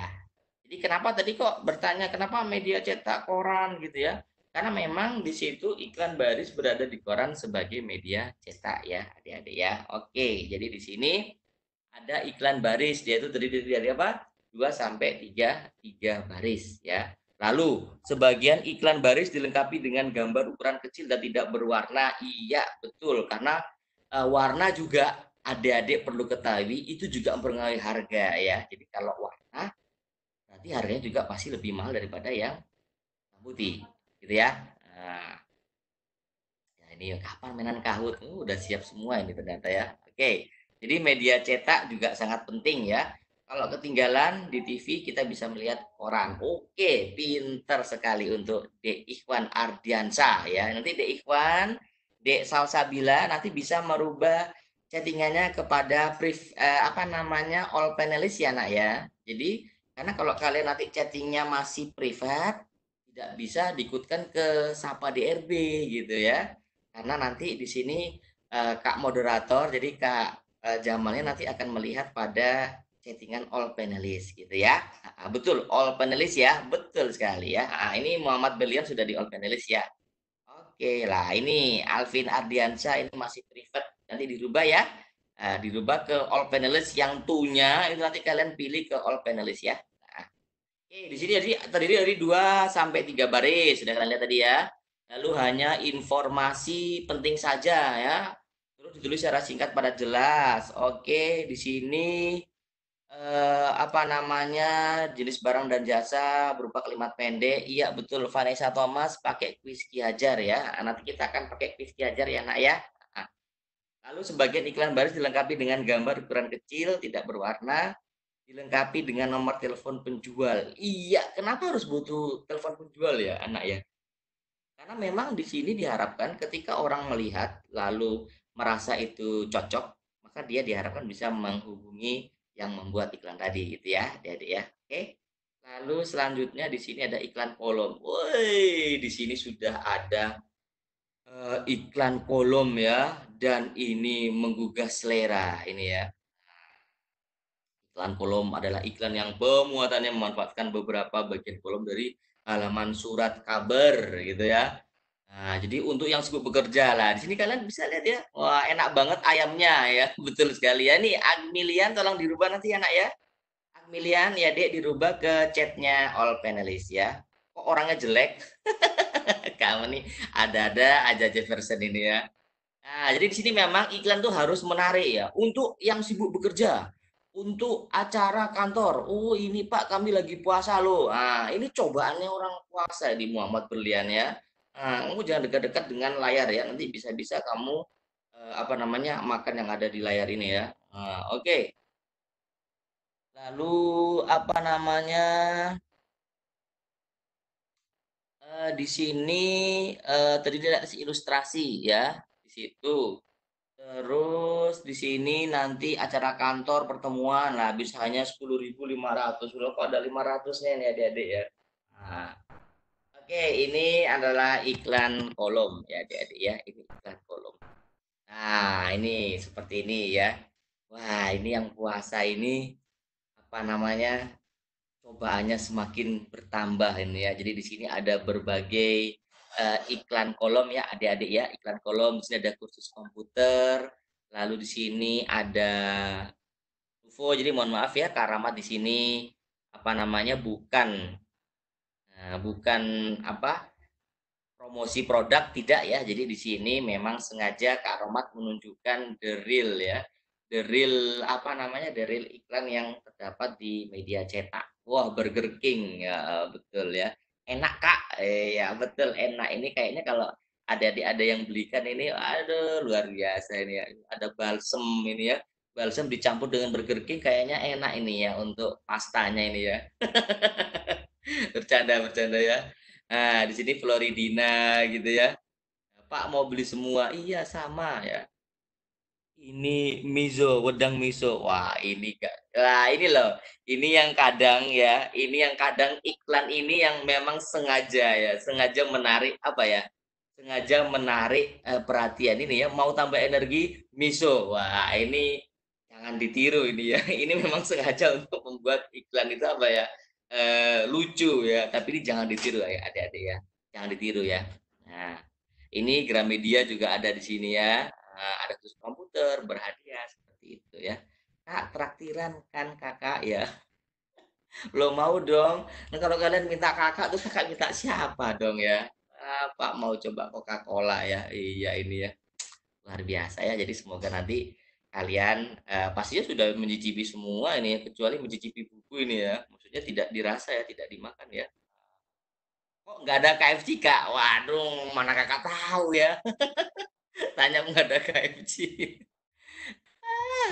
Jadi kenapa tadi kok bertanya kenapa media cetak koran gitu ya? Karena memang di situ iklan baris berada di koran sebagai media cetak ya, adik-adik ya. Oke, jadi di sini ada iklan baris, dia itu terdiri dari apa? 2 sampai 3 3 baris ya. Lalu, sebagian iklan baris dilengkapi dengan gambar ukuran kecil dan tidak berwarna. Iya, betul. Karena e, warna juga adik-adik perlu ketahui itu juga mempengaruhi harga ya. Jadi kalau warna, nanti harganya juga pasti lebih mahal daripada yang putih gitu ya nah, ya ini kapan mainan kahut uh, udah siap semua ini ternyata ya oke jadi media cetak juga sangat penting ya kalau ketinggalan di TV kita bisa melihat orang. oke pinter sekali untuk Dek Ikhwan Ardiansa ya nanti Dek Ikhwan Dek Salsabila nanti bisa merubah chattingannya kepada brief eh, apa namanya all panelis ya nak ya jadi karena kalau kalian nanti chattingnya masih private tidak bisa diikutkan ke Sapa DRB gitu ya. Karena nanti di sini uh, Kak moderator jadi Kak uh, Jamalnya nanti akan melihat pada chattingan all panelis gitu ya. Nah, betul all panelis ya, betul sekali ya. Nah, ini Muhammad Belian sudah di all panelis ya. Oke lah, ini Alvin Ardiansyah ini masih private nanti dirubah ya. uh, dirubah ke all panelis yang tunya itu nanti kalian pilih ke all panelis ya. Oke, di sini jadi terdiri dari 2 sampai 3 baris. Sudah kalian lihat tadi ya. Lalu hanya informasi penting saja ya. Terus ditulis secara singkat pada jelas. Oke, di sini eh, apa namanya? jenis barang dan jasa berupa kalimat pendek. Iya, betul Vanessa Thomas pakai kuis Ki Hajar ya. Nah, nanti kita akan pakai kuis Ki Hajar ya, Nak ya. Nah, lalu sebagian iklan baris dilengkapi dengan gambar ukuran kecil, tidak berwarna, dilengkapi dengan nomor telepon penjual. Iya, kenapa harus butuh telepon penjual ya anak ya? Karena memang di sini diharapkan ketika orang melihat lalu merasa itu cocok, maka dia diharapkan bisa menghubungi yang membuat iklan tadi gitu ya, Dede ya. Oke. Lalu selanjutnya di sini ada iklan kolom. Woi, di sini sudah ada uh, iklan kolom ya dan ini menggugah selera ini ya. Iklan kolom adalah iklan yang pemuatannya memanfaatkan beberapa bagian kolom dari halaman surat kabar gitu ya. Nah, jadi untuk yang sibuk bekerja lah, di sini kalian bisa lihat ya, wah enak banget ayamnya ya, betul sekali ya. Nih Agmilian tolong dirubah nanti ya nak ya. Agmilian ya dek dirubah ke chatnya all panelis ya. Kok orangnya jelek? Kamu nih ada-ada aja Jefferson ini ya. Nah, jadi di sini memang iklan tuh harus menarik ya. Untuk yang sibuk bekerja, untuk acara kantor. Oh ini Pak kami lagi puasa loh. Nah, ini cobaannya orang puasa di Muhammad Berlian ya. Nah, kamu jangan dekat-dekat dengan layar ya. Nanti bisa-bisa kamu eh, apa namanya makan yang ada di layar ini ya. Nah, Oke. Okay. Lalu apa namanya? Eh, di sini eh, terdiri dari ilustrasi ya di situ. Terus di sini nanti acara kantor pertemuan lah bisanya 10.500. Udah kok ada 500 nya nih Adik-adik ya. Nah. Oke, ini adalah iklan kolom ya Adik-adik ya. Ini iklan kolom. Nah, ini seperti ini ya. Wah, ini yang puasa ini apa namanya? cobaannya semakin bertambah ini ya. Jadi di sini ada berbagai uh, iklan kolom ya adik-adik ya iklan kolom di sini ada kursus komputer lalu di sini ada UFO jadi mohon maaf ya karamat di sini apa namanya bukan uh, bukan apa promosi produk tidak ya jadi di sini memang sengaja kak karamat menunjukkan the real ya the real apa namanya the real iklan yang terdapat di media cetak wah Burger King ya betul ya enak kak iya e, betul enak ini kayaknya kalau ada di ada yang belikan ini aduh luar biasa ini ya ada balsem ini ya balsem dicampur dengan burger king kayaknya enak ini ya untuk pastanya ini ya bercanda bercanda ya nah di sini Floridina gitu ya Pak mau beli semua iya sama ya ini miso wedang miso wah ini lah ini loh ini yang kadang ya ini yang kadang iklan ini yang memang sengaja ya sengaja menarik apa ya sengaja menarik eh, perhatian ini ya mau tambah energi miso wah ini jangan ditiru ini ya ini memang sengaja untuk membuat iklan itu apa ya eh, lucu ya tapi ini jangan ditiru ya adik-adik ya jangan ditiru ya nah ini Gramedia juga ada di sini ya Eh, ada kursus komputer berhadiah seperti itu ya kak traktiran kan kakak ya belum mau dong nah, kalau kalian minta kakak tuh kakak minta siapa dong ya ah, pak mau coba coca cola ya iya ini ya luar biasa ya jadi semoga nanti kalian uh, pastinya sudah mencicipi semua ini ya, kecuali mencicipi buku ini ya maksudnya tidak dirasa ya tidak dimakan ya kok nggak ada KFC kak waduh mana kakak tahu ya tanya nggak ada KFC. Ah,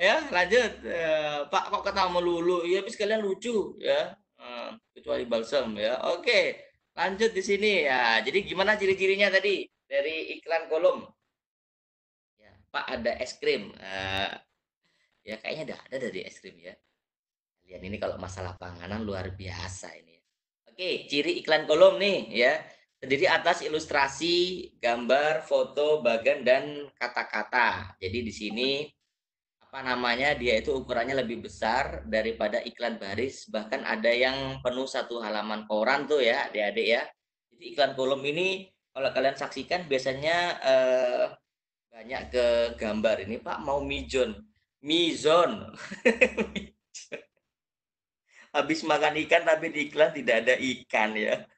ya lanjut uh, Pak kok ketemu melulu ya tapi sekalian lucu ya uh, kecuali balsam ya oke lanjut di sini ya jadi gimana ciri-cirinya tadi dari iklan kolom ya Pak ada es krim uh, ya kayaknya udah ada dari es krim ya lihat ini kalau masalah panganan luar biasa ini oke ciri iklan kolom nih ya terdiri atas ilustrasi, gambar, foto, bagan, dan kata-kata. Jadi di sini apa namanya dia itu ukurannya lebih besar daripada iklan baris bahkan ada yang penuh satu halaman koran tuh ya adik-adik ya jadi iklan kolom ini kalau kalian saksikan biasanya eh, banyak ke gambar ini pak mau mijon mizon habis makan ikan tapi di iklan tidak ada ikan ya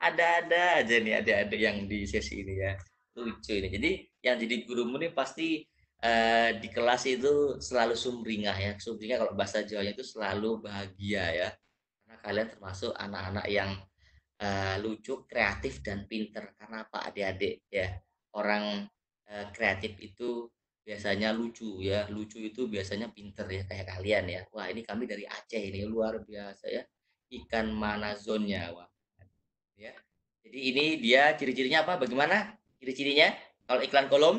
ada-ada aja nih adik-adik yang di sesi ini ya lucu ini jadi yang jadi gurumu nih pasti uh, di kelas itu selalu sumringah ya sumringah kalau bahasa Jawa itu selalu bahagia ya karena kalian termasuk anak-anak yang uh, lucu kreatif dan pinter karena apa adik-adik ya orang uh, kreatif itu biasanya lucu ya lucu itu biasanya pinter ya kayak kalian ya wah ini kami dari Aceh ini luar biasa ya ikan mana zonnya wah jadi ini dia ciri-cirinya apa? Bagaimana ciri-cirinya? Kalau iklan kolom,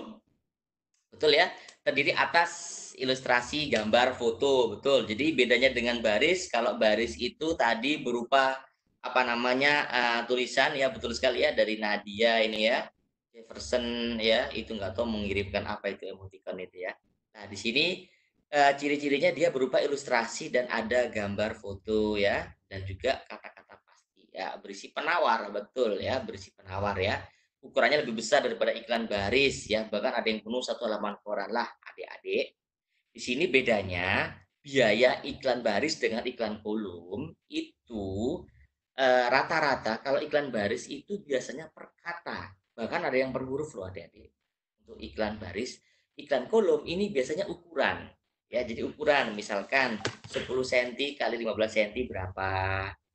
betul ya, terdiri atas ilustrasi, gambar, foto, betul. Jadi bedanya dengan baris, kalau baris itu tadi berupa apa namanya uh, tulisan ya betul sekali ya dari Nadia ini ya Jefferson ya itu nggak tahu mengirimkan apa itu emoticon itu ya. Nah di sini uh, ciri-cirinya dia berupa ilustrasi dan ada gambar foto ya dan juga kata ya berisi penawar betul ya berisi penawar ya ukurannya lebih besar daripada iklan baris ya bahkan ada yang penuh satu halaman koran lah adik-adik di sini bedanya biaya iklan baris dengan iklan kolom itu eh, rata-rata e, kalau iklan baris itu biasanya per kata bahkan ada yang per huruf loh adik-adik untuk iklan baris iklan kolom ini biasanya ukuran ya jadi ukuran misalkan 10 cm kali 15 cm berapa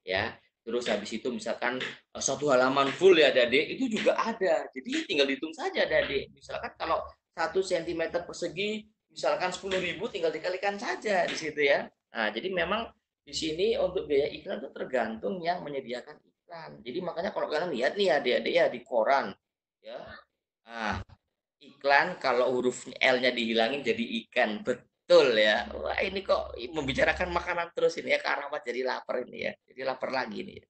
ya terus habis itu misalkan e, satu halaman full ya Dade itu juga ada jadi tinggal dihitung saja Dade misalkan kalau satu sentimeter persegi misalkan sepuluh ribu tinggal dikalikan saja di situ ya nah jadi memang di sini untuk biaya iklan itu tergantung yang menyediakan iklan jadi makanya kalau kalian lihat nih adik-adik ya, ya di koran ya nah, iklan kalau huruf L-nya dihilangin jadi ikan bet Betul ya. Wah ini kok membicarakan makanan terus ini ya Kak Rahmat jadi lapar ini ya. Jadi lapar lagi ini. Ya.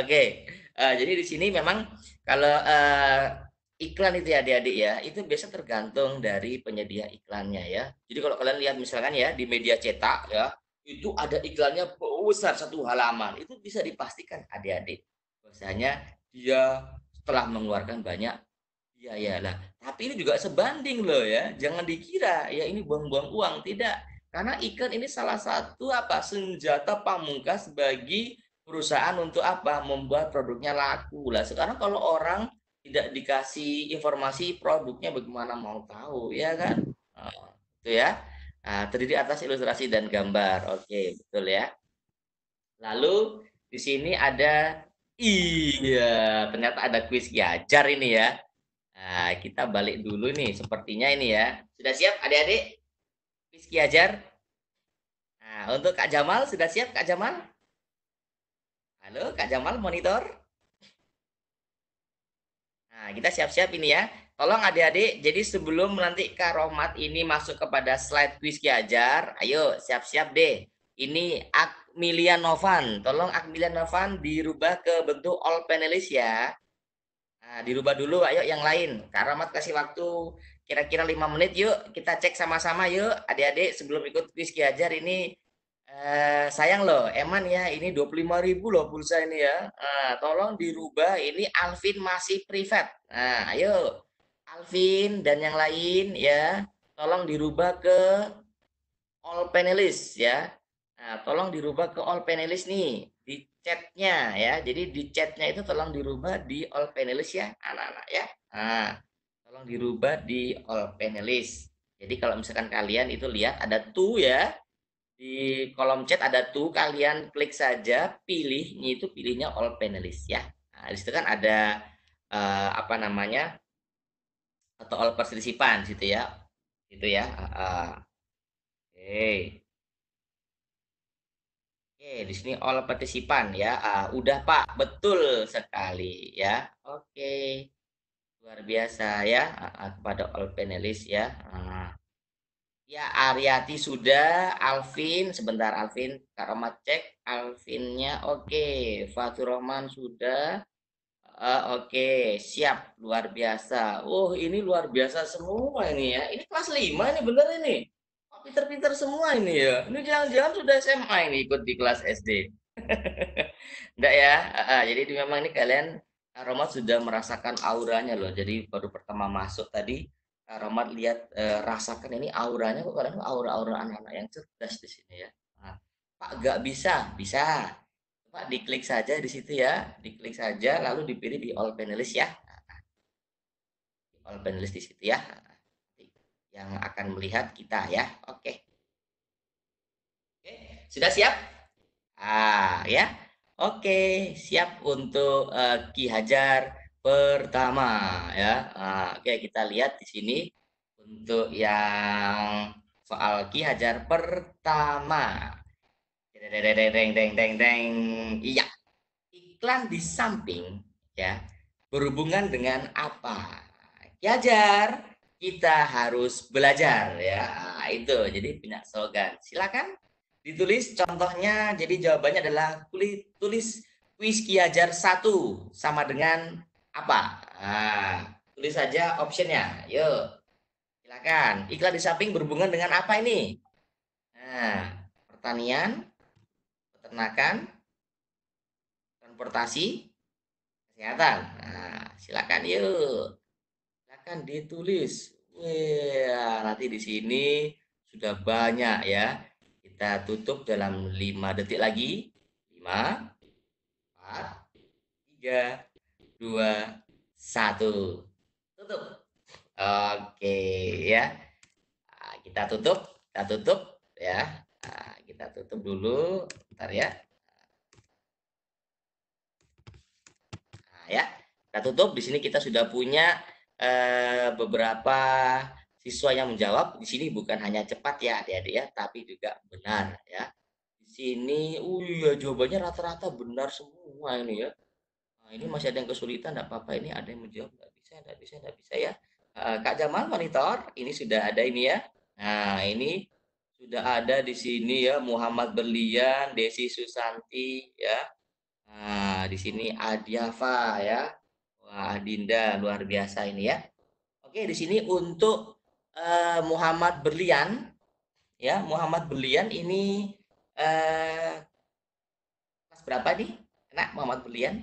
Oke. Uh, jadi di sini memang kalau uh, iklan itu ya adik-adik ya, itu biasa tergantung dari penyedia iklannya ya. Jadi kalau kalian lihat misalkan ya di media cetak ya, itu ada iklannya besar satu halaman. Itu bisa dipastikan adik-adik. Biasanya dia telah mengeluarkan banyak Ya, ya lah. Tapi ini juga sebanding loh ya. Jangan dikira ya ini buang-buang uang, tidak. Karena ikan ini salah satu apa senjata pamungkas bagi perusahaan untuk apa? Membuat produknya laku lah. Sekarang kalau orang tidak dikasih informasi produknya bagaimana mau tahu ya kan oh, itu ya nah, terdiri atas ilustrasi dan gambar oke betul ya lalu di sini ada iya ternyata ada kuis ya jar ini ya Nah, kita balik dulu nih, sepertinya ini ya. Sudah siap adik-adik? Rizky Ajar? Nah, untuk Kak Jamal, sudah siap Kak Jamal? Halo, Kak Jamal monitor? Nah, kita siap-siap ini ya. Tolong adik-adik, jadi sebelum nanti Kak Rohmat ini masuk kepada slide quiz Ki Ajar, ayo siap-siap deh. Ini Akmilian Novan, tolong Akmilian Novan dirubah ke bentuk all panelis ya. Nah, dirubah dulu ayo yang lain. Kak Rahmat kasih waktu kira-kira lima menit yuk kita cek sama-sama yuk adik-adik sebelum ikut kuis Ki ini eh, sayang loh Eman ya ini 25 ribu loh pulsa ini ya. Eh, tolong dirubah ini Alvin masih privat. Nah, ayo Alvin dan yang lain ya tolong dirubah ke all panelis ya. Nah, tolong dirubah ke all panelis nih. Di, chatnya ya. Jadi di chatnya itu tolong dirubah di all panelis ya anak-anak ya. Nah, tolong dirubah di all panelis Jadi kalau misalkan kalian itu lihat ada tuh ya, di kolom chat ada tuh kalian klik saja pilihnya itu pilihnya all panelis ya. Nah, di situ kan ada uh, apa namanya? atau all persisipan gitu ya. Gitu ya. Uh, Oke. Okay. Oke, di sini all partisipan ya. Ah, udah Pak, betul sekali ya. Oke. Luar biasa ya ah, ah kepada all panelis ya. Ah. Ya, Ariati sudah, Alvin, sebentar Alvin, Kak Karomat cek Alvinnya. Oke, Fatu Rahman sudah. Uh, Oke, okay. siap, luar biasa. Oh, ini luar biasa semua ini ya. Ini kelas 5 ini bener ini pinter-pinter semua ini ya. Ini jalan-jalan sudah SMA ini ikut di kelas SD. Enggak ya. jadi memang ini kalian aroma sudah merasakan auranya loh. Jadi baru pertama masuk tadi aroma lihat eh, rasakan ini auranya kok kalian aura-aura anak-anak yang cerdas di sini ya. Nah, Pak gak bisa, bisa. Pak diklik saja di situ ya, diklik saja lalu dipilih di all panelis ya. Nah, nah. All panelis di situ ya. Nah, yang akan melihat kita ya. Oke. Oke, sudah siap? Ah, ya. Oke, siap untuk uh, Ki Hajar pertama ya. Ah, oke, kita lihat di sini untuk yang soal Ki Hajar pertama. Iya. Iklan di samping ya berhubungan dengan apa? Ki Hajar kita harus belajar ya ah, itu jadi pindah slogan silakan ditulis contohnya jadi jawabannya adalah tulis tulis kuis kiajar satu sama dengan apa nah, tulis saja optionnya yuk silakan iklan di samping berhubungan dengan apa ini nah pertanian peternakan transportasi kesehatan nah silakan yuk akan ditulis. Ya, nanti di sini sudah banyak ya. Kita tutup dalam 5 detik lagi. 5, 4, 3, 2, 1. Tutup. Oke ya. Ah, kita tutup, kita tutup ya. Ah, kita tutup dulu, bentar ya. Nah, ya, kita tutup. Di sini kita sudah punya eh, beberapa siswa yang menjawab di sini bukan hanya cepat ya adik-adik ya, tapi juga benar ya. Di sini, uh ya jawabannya rata-rata benar semua ini ya. Nah, ini masih ada yang kesulitan, tidak apa-apa ini ada yang menjawab tidak bisa, tidak bisa, tidak bisa ya. eh, Kak Jamal monitor, ini sudah ada ini ya. Nah ini sudah ada di sini ya Muhammad Berlian, Desi Susanti ya. Nah di sini Adiafa ya. Wah, Dinda luar biasa ini ya. Oke, di sini untuk uh, Muhammad Berlian ya, Muhammad Berlian ini uh, kelas berapa nih? Enak Muhammad Berlian?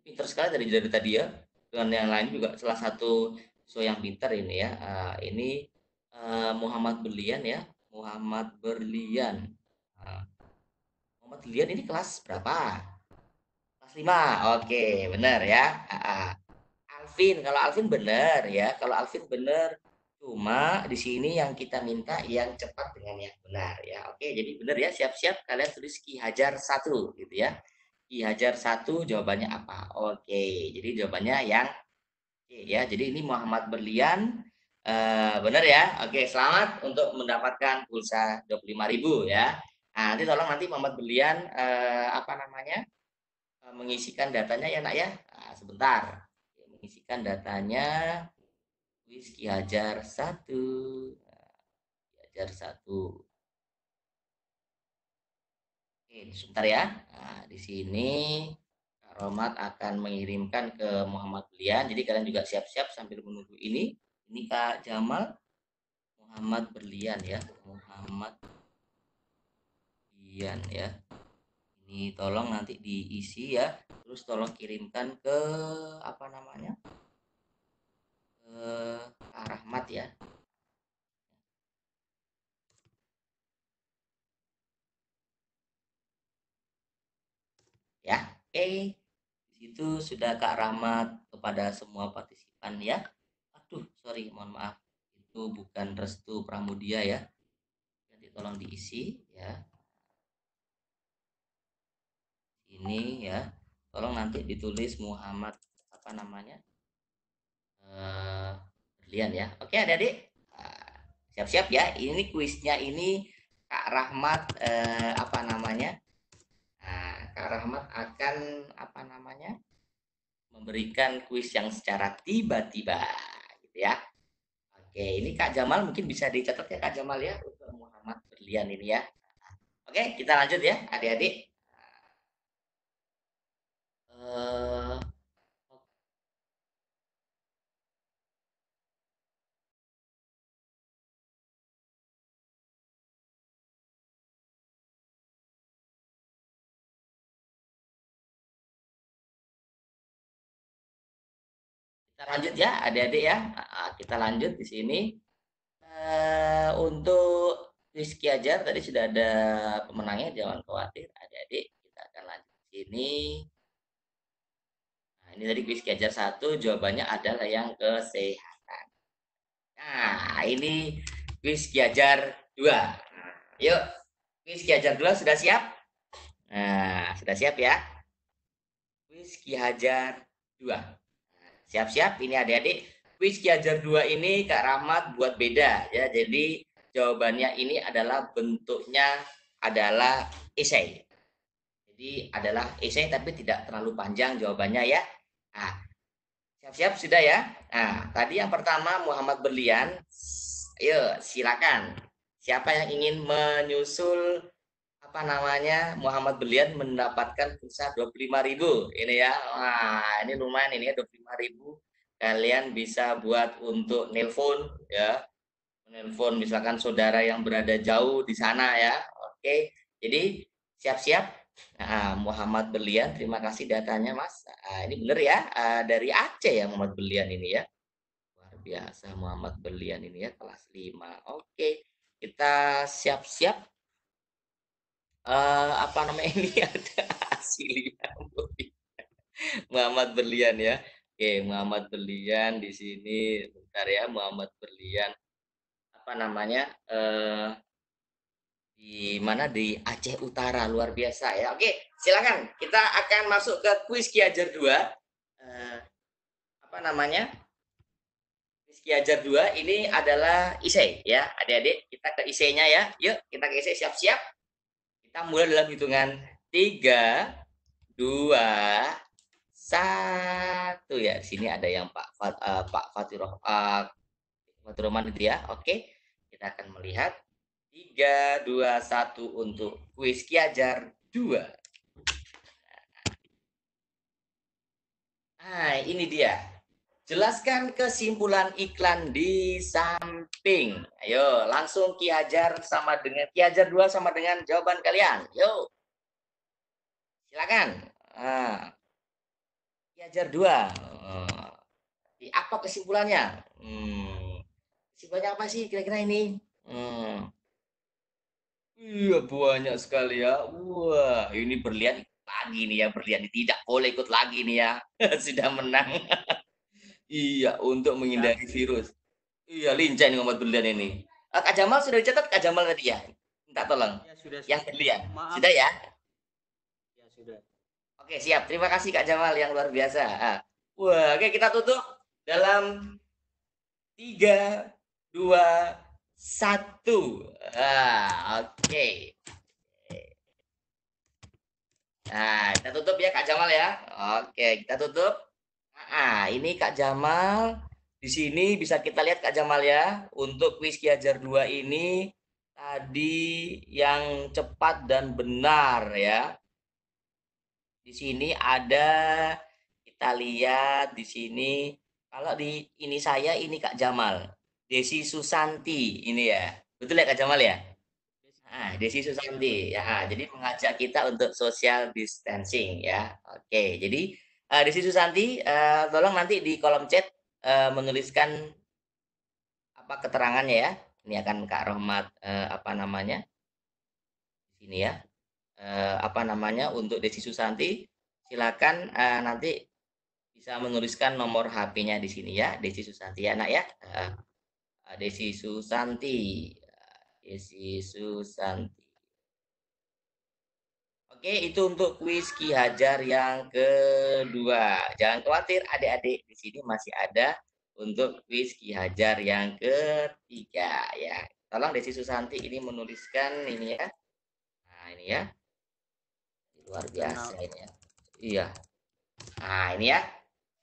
Pinter sekali dari dari tadi ya. Dengan yang lain juga salah satu so yang pintar ini ya. Uh, ini uh, Muhammad Berlian ya, Muhammad Berlian. Uh, Muhammad Berlian ini kelas berapa? lima Oke, benar ya. Alvin, kalau Alvin benar ya. Kalau Alvin benar, cuma di sini yang kita minta yang cepat dengan yang benar ya. Oke, jadi benar ya. Siap-siap kalian tulis Ki Hajar satu gitu ya. Ki Hajar satu jawabannya apa? Oke, jadi jawabannya yang Oke ya, jadi ini Muhammad Berlian eh, benar ya. Oke, selamat untuk mendapatkan pulsa 25.000 ya. Nah, nanti tolong nanti Muhammad Berlian eh, apa namanya? mengisikan datanya ya nak ya nah, sebentar mengisikan datanya Wis Hajar satu nah, Hajar satu Oke, sebentar ya. Nah, di sini Romat akan mengirimkan ke Muhammad Berlian. Jadi kalian juga siap-siap sambil menunggu ini. Ini Kak Jamal Muhammad Berlian ya. Muhammad Berlian ya ini tolong nanti diisi ya terus tolong kirimkan ke apa namanya ke Kak Rahmat ya ya oke okay. sudah Kak Rahmat kepada semua partisipan ya aduh sorry mohon maaf itu bukan restu pramudia ya nanti tolong diisi ya ini ya tolong nanti ditulis Muhammad apa namanya uh, eh, berlian ya oke adik-adik ah, siap-siap uh, ya ini kuisnya ini Kak Rahmat uh, apa namanya nah, Kak Rahmat akan apa namanya memberikan kuis yang secara tiba-tiba gitu ya oke ini Kak Jamal mungkin bisa dicatat ya Kak Jamal ya untuk Muhammad berlian ini ya oke kita lanjut ya adik-adik kita lanjut ya adik-adik ya ah, kita lanjut di sini eh, untuk Rizky aja tadi sudah ada pemenangnya jangan khawatir adik-adik kita akan lanjut di sini ini tadi kuis gadget satu jawabannya adalah yang kesehatan. Nah, ini kuis gadget dua. Nah, yuk, kuis gadget dua sudah siap? Nah, sudah siap ya? Kuis Ki dua Siap-siap ini adik-adik. Kuis Ki dua ini Kak Rahmat buat beda ya. Jadi jawabannya ini adalah bentuknya adalah esai. Jadi adalah esai tapi tidak terlalu panjang jawabannya ya. Nah, siap-siap sudah ya. Nah, tadi yang pertama Muhammad Berlian. Ayo, silakan. Siapa yang ingin menyusul apa namanya Muhammad Belian mendapatkan pulsa 25.000 ini ya wah ini lumayan ini ya 25.000 kalian bisa buat untuk nelpon ya nelpon misalkan saudara yang berada jauh di sana ya oke jadi siap-siap Nah, Muhammad Berlian, terima kasih datanya Mas. Nah, ini benar ya, ah, dari Aceh ya Muhammad Berlian ini ya. Luar biasa Muhammad Berlian ini ya, kelas 5. Oke, kita siap-siap. Uh, apa namanya ini ada hasilnya Muhammad Berlian ya. Oke, Muhammad Berlian di sini. Bentar ya, Muhammad Berlian. Apa namanya? Uh, di mana di Aceh Utara luar biasa ya. Oke, silakan kita akan masuk ke kuis Kiajar 2. Eh, apa namanya? Kuis Kiajar 2 ini adalah isei ya, Adik-adik, kita ke iseinya ya. Yuk, kita ke isei siap-siap. Kita mulai dalam hitungan tiga dua satu ya. Di sini ada yang Pak Fat, uh, Pak Fatiroh uh, eh, Fatiroman gitu ya. Oke, kita akan melihat 3, 2, 1 untuk kuis Kiajar 2. Nah, ini dia. Jelaskan kesimpulan iklan di samping. Ayo, langsung Ki Hajar sama dengan Ki Hajar 2 sama dengan jawaban kalian. Yo. Silakan. Nah. Ki Hajar 2. Apa kesimpulannya? Hmm. Kesimpulannya apa sih kira-kira ini? Hmm. Iya banyak sekali ya. Wah ini berlian lagi nih ya berlian tidak boleh ikut lagi nih ya. Sudah menang. iya untuk menghindari iya. virus. Iya lincah ini ngomong berlian ini. Ah, Kak Jamal sudah dicatat Kak Jamal tadi ya. Minta tolong. Ya, sudah, yang berlian. Maaf. Sudah ya. Ya sudah. Oke siap. Terima kasih Kak Jamal yang luar biasa. Ah. Wah oke kita tutup dalam tiga dua satu. Ah, oke. Okay. Nah, kita tutup ya Kak Jamal ya. Oke, kita tutup. ah ini Kak Jamal. Di sini bisa kita lihat Kak Jamal ya. Untuk kuis Kiajar 2 ini tadi yang cepat dan benar ya. Di sini ada kita lihat di sini kalau di ini saya ini Kak Jamal. Desi Susanti ini ya. Betul ya Kak Jamal ya? Ah, Desi Susanti ya. Jadi mengajak kita untuk social distancing ya. Oke, jadi uh, Desi Susanti uh, tolong nanti di kolom chat uh, menuliskan apa keterangannya ya. Ini akan Kak Rahmat uh, apa namanya? di sini ya. Uh, apa namanya untuk Desi Susanti silakan uh, nanti bisa menuliskan nomor HP-nya di sini ya Desi Susanti ya, Nak ya. Uh, Desi Susanti. Desi Susanti. Oke, itu untuk kuis Ki Hajar yang kedua. Jangan khawatir, adik-adik di sini masih ada untuk kuis Ki Hajar yang ketiga ya. Tolong Desi Susanti ini menuliskan ini ya. Nah, ini ya. Luar biasa ini ya. Iya. Nah, ini ya.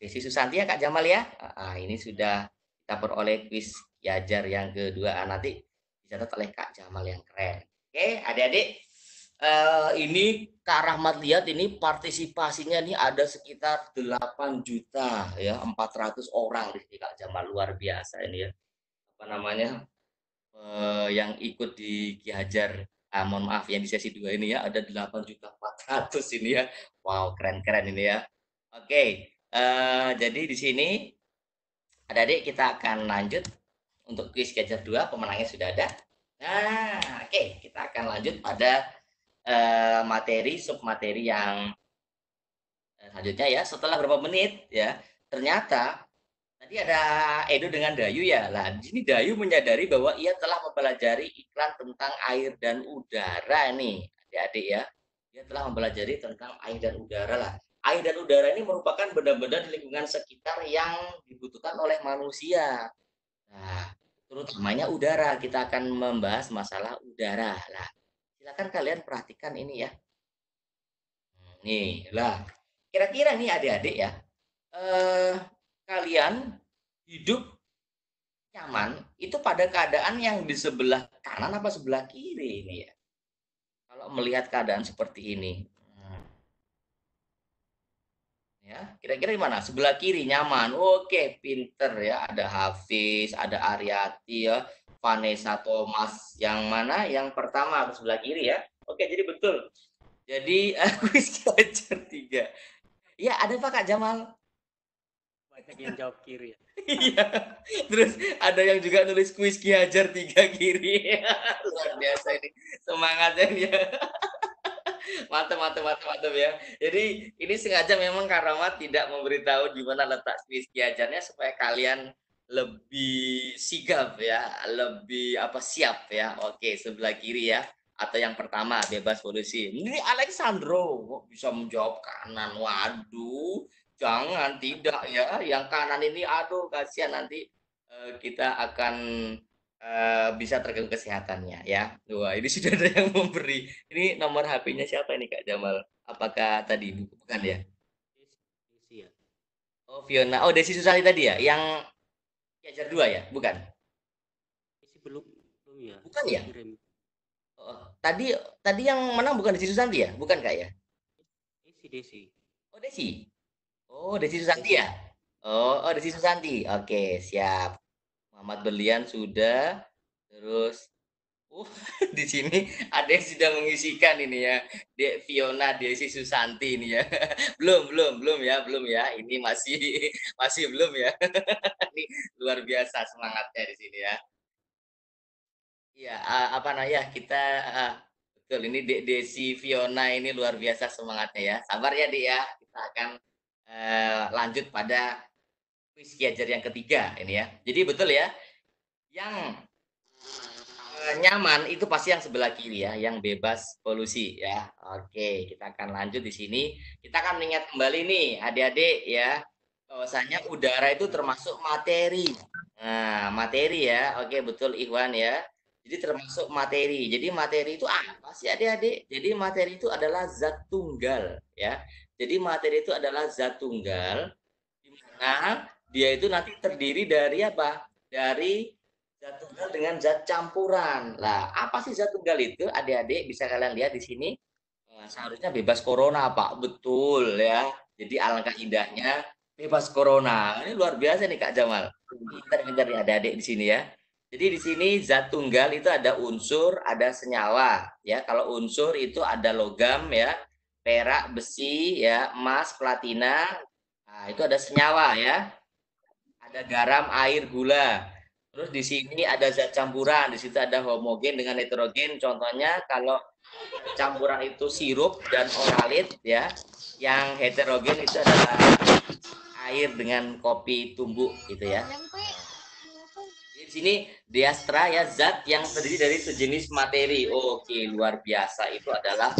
Desi Susanti ya Kak Jamal ya. Nah, ini sudah kita peroleh kuis Yajar yang kedua. Ah, nanti dicatat oleh Kak Jamal yang keren. Oke, adik-adik, Uh, ini Kak Rahmat lihat ini partisipasinya nih ada sekitar 8 juta ya, 400 orang di sini Kak Jamal luar biasa ini ya. Apa namanya? Uh, yang ikut di Ki Hajar uh, mohon maaf yang di sesi dua ini ya ada 8 juta 400 ini ya. Wow, keren-keren ini ya. Oke, uh, jadi di sini adik-adik kita akan lanjut untuk Quiz gadget 2 pemenangnya sudah ada. Nah, oke, okay. kita akan lanjut pada uh, materi materi yang eh, selanjutnya ya. Setelah beberapa menit ya, ternyata tadi ada Edo dengan Dayu ya. Lah, di sini Dayu menyadari bahwa ia telah mempelajari iklan tentang air dan udara nih, adik-adik ya. Dia telah mempelajari tentang air dan udara lah. Air dan udara ini merupakan benda-benda di lingkungan sekitar yang dibutuhkan oleh manusia. Nah, terutamanya udara. Kita akan membahas masalah udara. lah silakan kalian perhatikan ini ya. Nih, lah. Kira-kira nih adik-adik ya, eh, kalian hidup nyaman itu pada keadaan yang di sebelah kanan apa sebelah kiri ini ya. Kalau melihat keadaan seperti ini, Ya, kira-kira mana Sebelah kiri nyaman. Oke, pinter ya. Ada Hafiz, ada Ariati ya, Vanessa Thomas. Yang mana? Yang pertama ke sebelah kiri ya. Oke, jadi betul. Jadi aku kacer tiga. Ya, ada Pak Kak Jamal. Banyak yang jawab kiri. Ya. Iya. Terus ada yang juga nulis kuis Ki Hajar tiga kiri. Luar biasa ini. Semangatnya dia mantap, mantap, mantap, mantap ya. Jadi ini sengaja memang karena tidak memberitahu di mana letak istiajannya supaya kalian lebih sigap ya, lebih apa siap ya. Oke, sebelah kiri ya. Atau yang pertama bebas polusi. Ini Alexandro kok bisa menjawab kanan. Waduh, jangan tidak ya. Yang kanan ini aduh kasihan nanti eh, kita akan Eh, bisa terganggu kesehatannya ya. dua ini sudah ada yang memberi. Ini nomor HP-nya siapa ini Kak Jamal? Apakah tadi bukan ya? ya. Oh, Fiona. Oh, Desi Susali tadi ya yang diajar dua ya, bukan? Desi belum belum ya. Bukan ya? Oh, tadi tadi yang menang bukan Desi Susanti ya? Bukan Kak ya? Desi Desi. Oh, Desi. Oh, Desi Susanti ya? Oh, oh Desi Susanti. Oke, siap. Muhammad Berlian sudah. Terus uh di sini ada yang sudah mengisikan ini ya. De Fiona Desi Susanti ini ya. Belum, belum, belum ya, belum ya. Ini masih masih belum ya. ini luar biasa semangatnya di sini ya. Iya, apa nah kita betul ini De Desi Fiona ini luar biasa semangatnya ya. Sabar ya Dek ya. Kita akan eh, lanjut pada kuis Kiajar yang ketiga ini ya. Jadi betul ya, yang eh, nyaman itu pasti yang sebelah kiri ya, yang bebas polusi ya. Oke, kita akan lanjut di sini. Kita akan mengingat kembali nih adik-adik ya, bahwasanya udara itu termasuk materi. Nah, materi ya. Oke, betul Ikhwan ya. Jadi termasuk materi. Jadi materi itu apa sih adik-adik? Jadi materi itu adalah zat tunggal ya. Jadi materi itu adalah zat tunggal di mana dia itu nanti terdiri dari apa? Dari zat tunggal dengan zat campuran. Lah, apa sih zat tunggal itu? Adik-adik bisa kalian lihat di sini. Nah, seharusnya bebas corona, Pak. Betul ya. Jadi alangkah indahnya bebas corona. Ini luar biasa nih Kak Jamal. Kita dengar adik-adik di sini ya. Jadi di sini zat tunggal itu ada unsur, ada senyawa ya. Kalau unsur itu ada logam ya, perak, besi ya, emas, platina. Nah, itu ada senyawa ya ada garam, air, gula. Terus di sini ada zat campuran, di situ ada homogen dengan heterogen. Contohnya kalau campuran itu sirup dan oralit ya. Yang heterogen itu adalah air dengan kopi tumbuk gitu ya. Di sini diastra ya zat yang terdiri dari sejenis materi. Oke, luar biasa itu adalah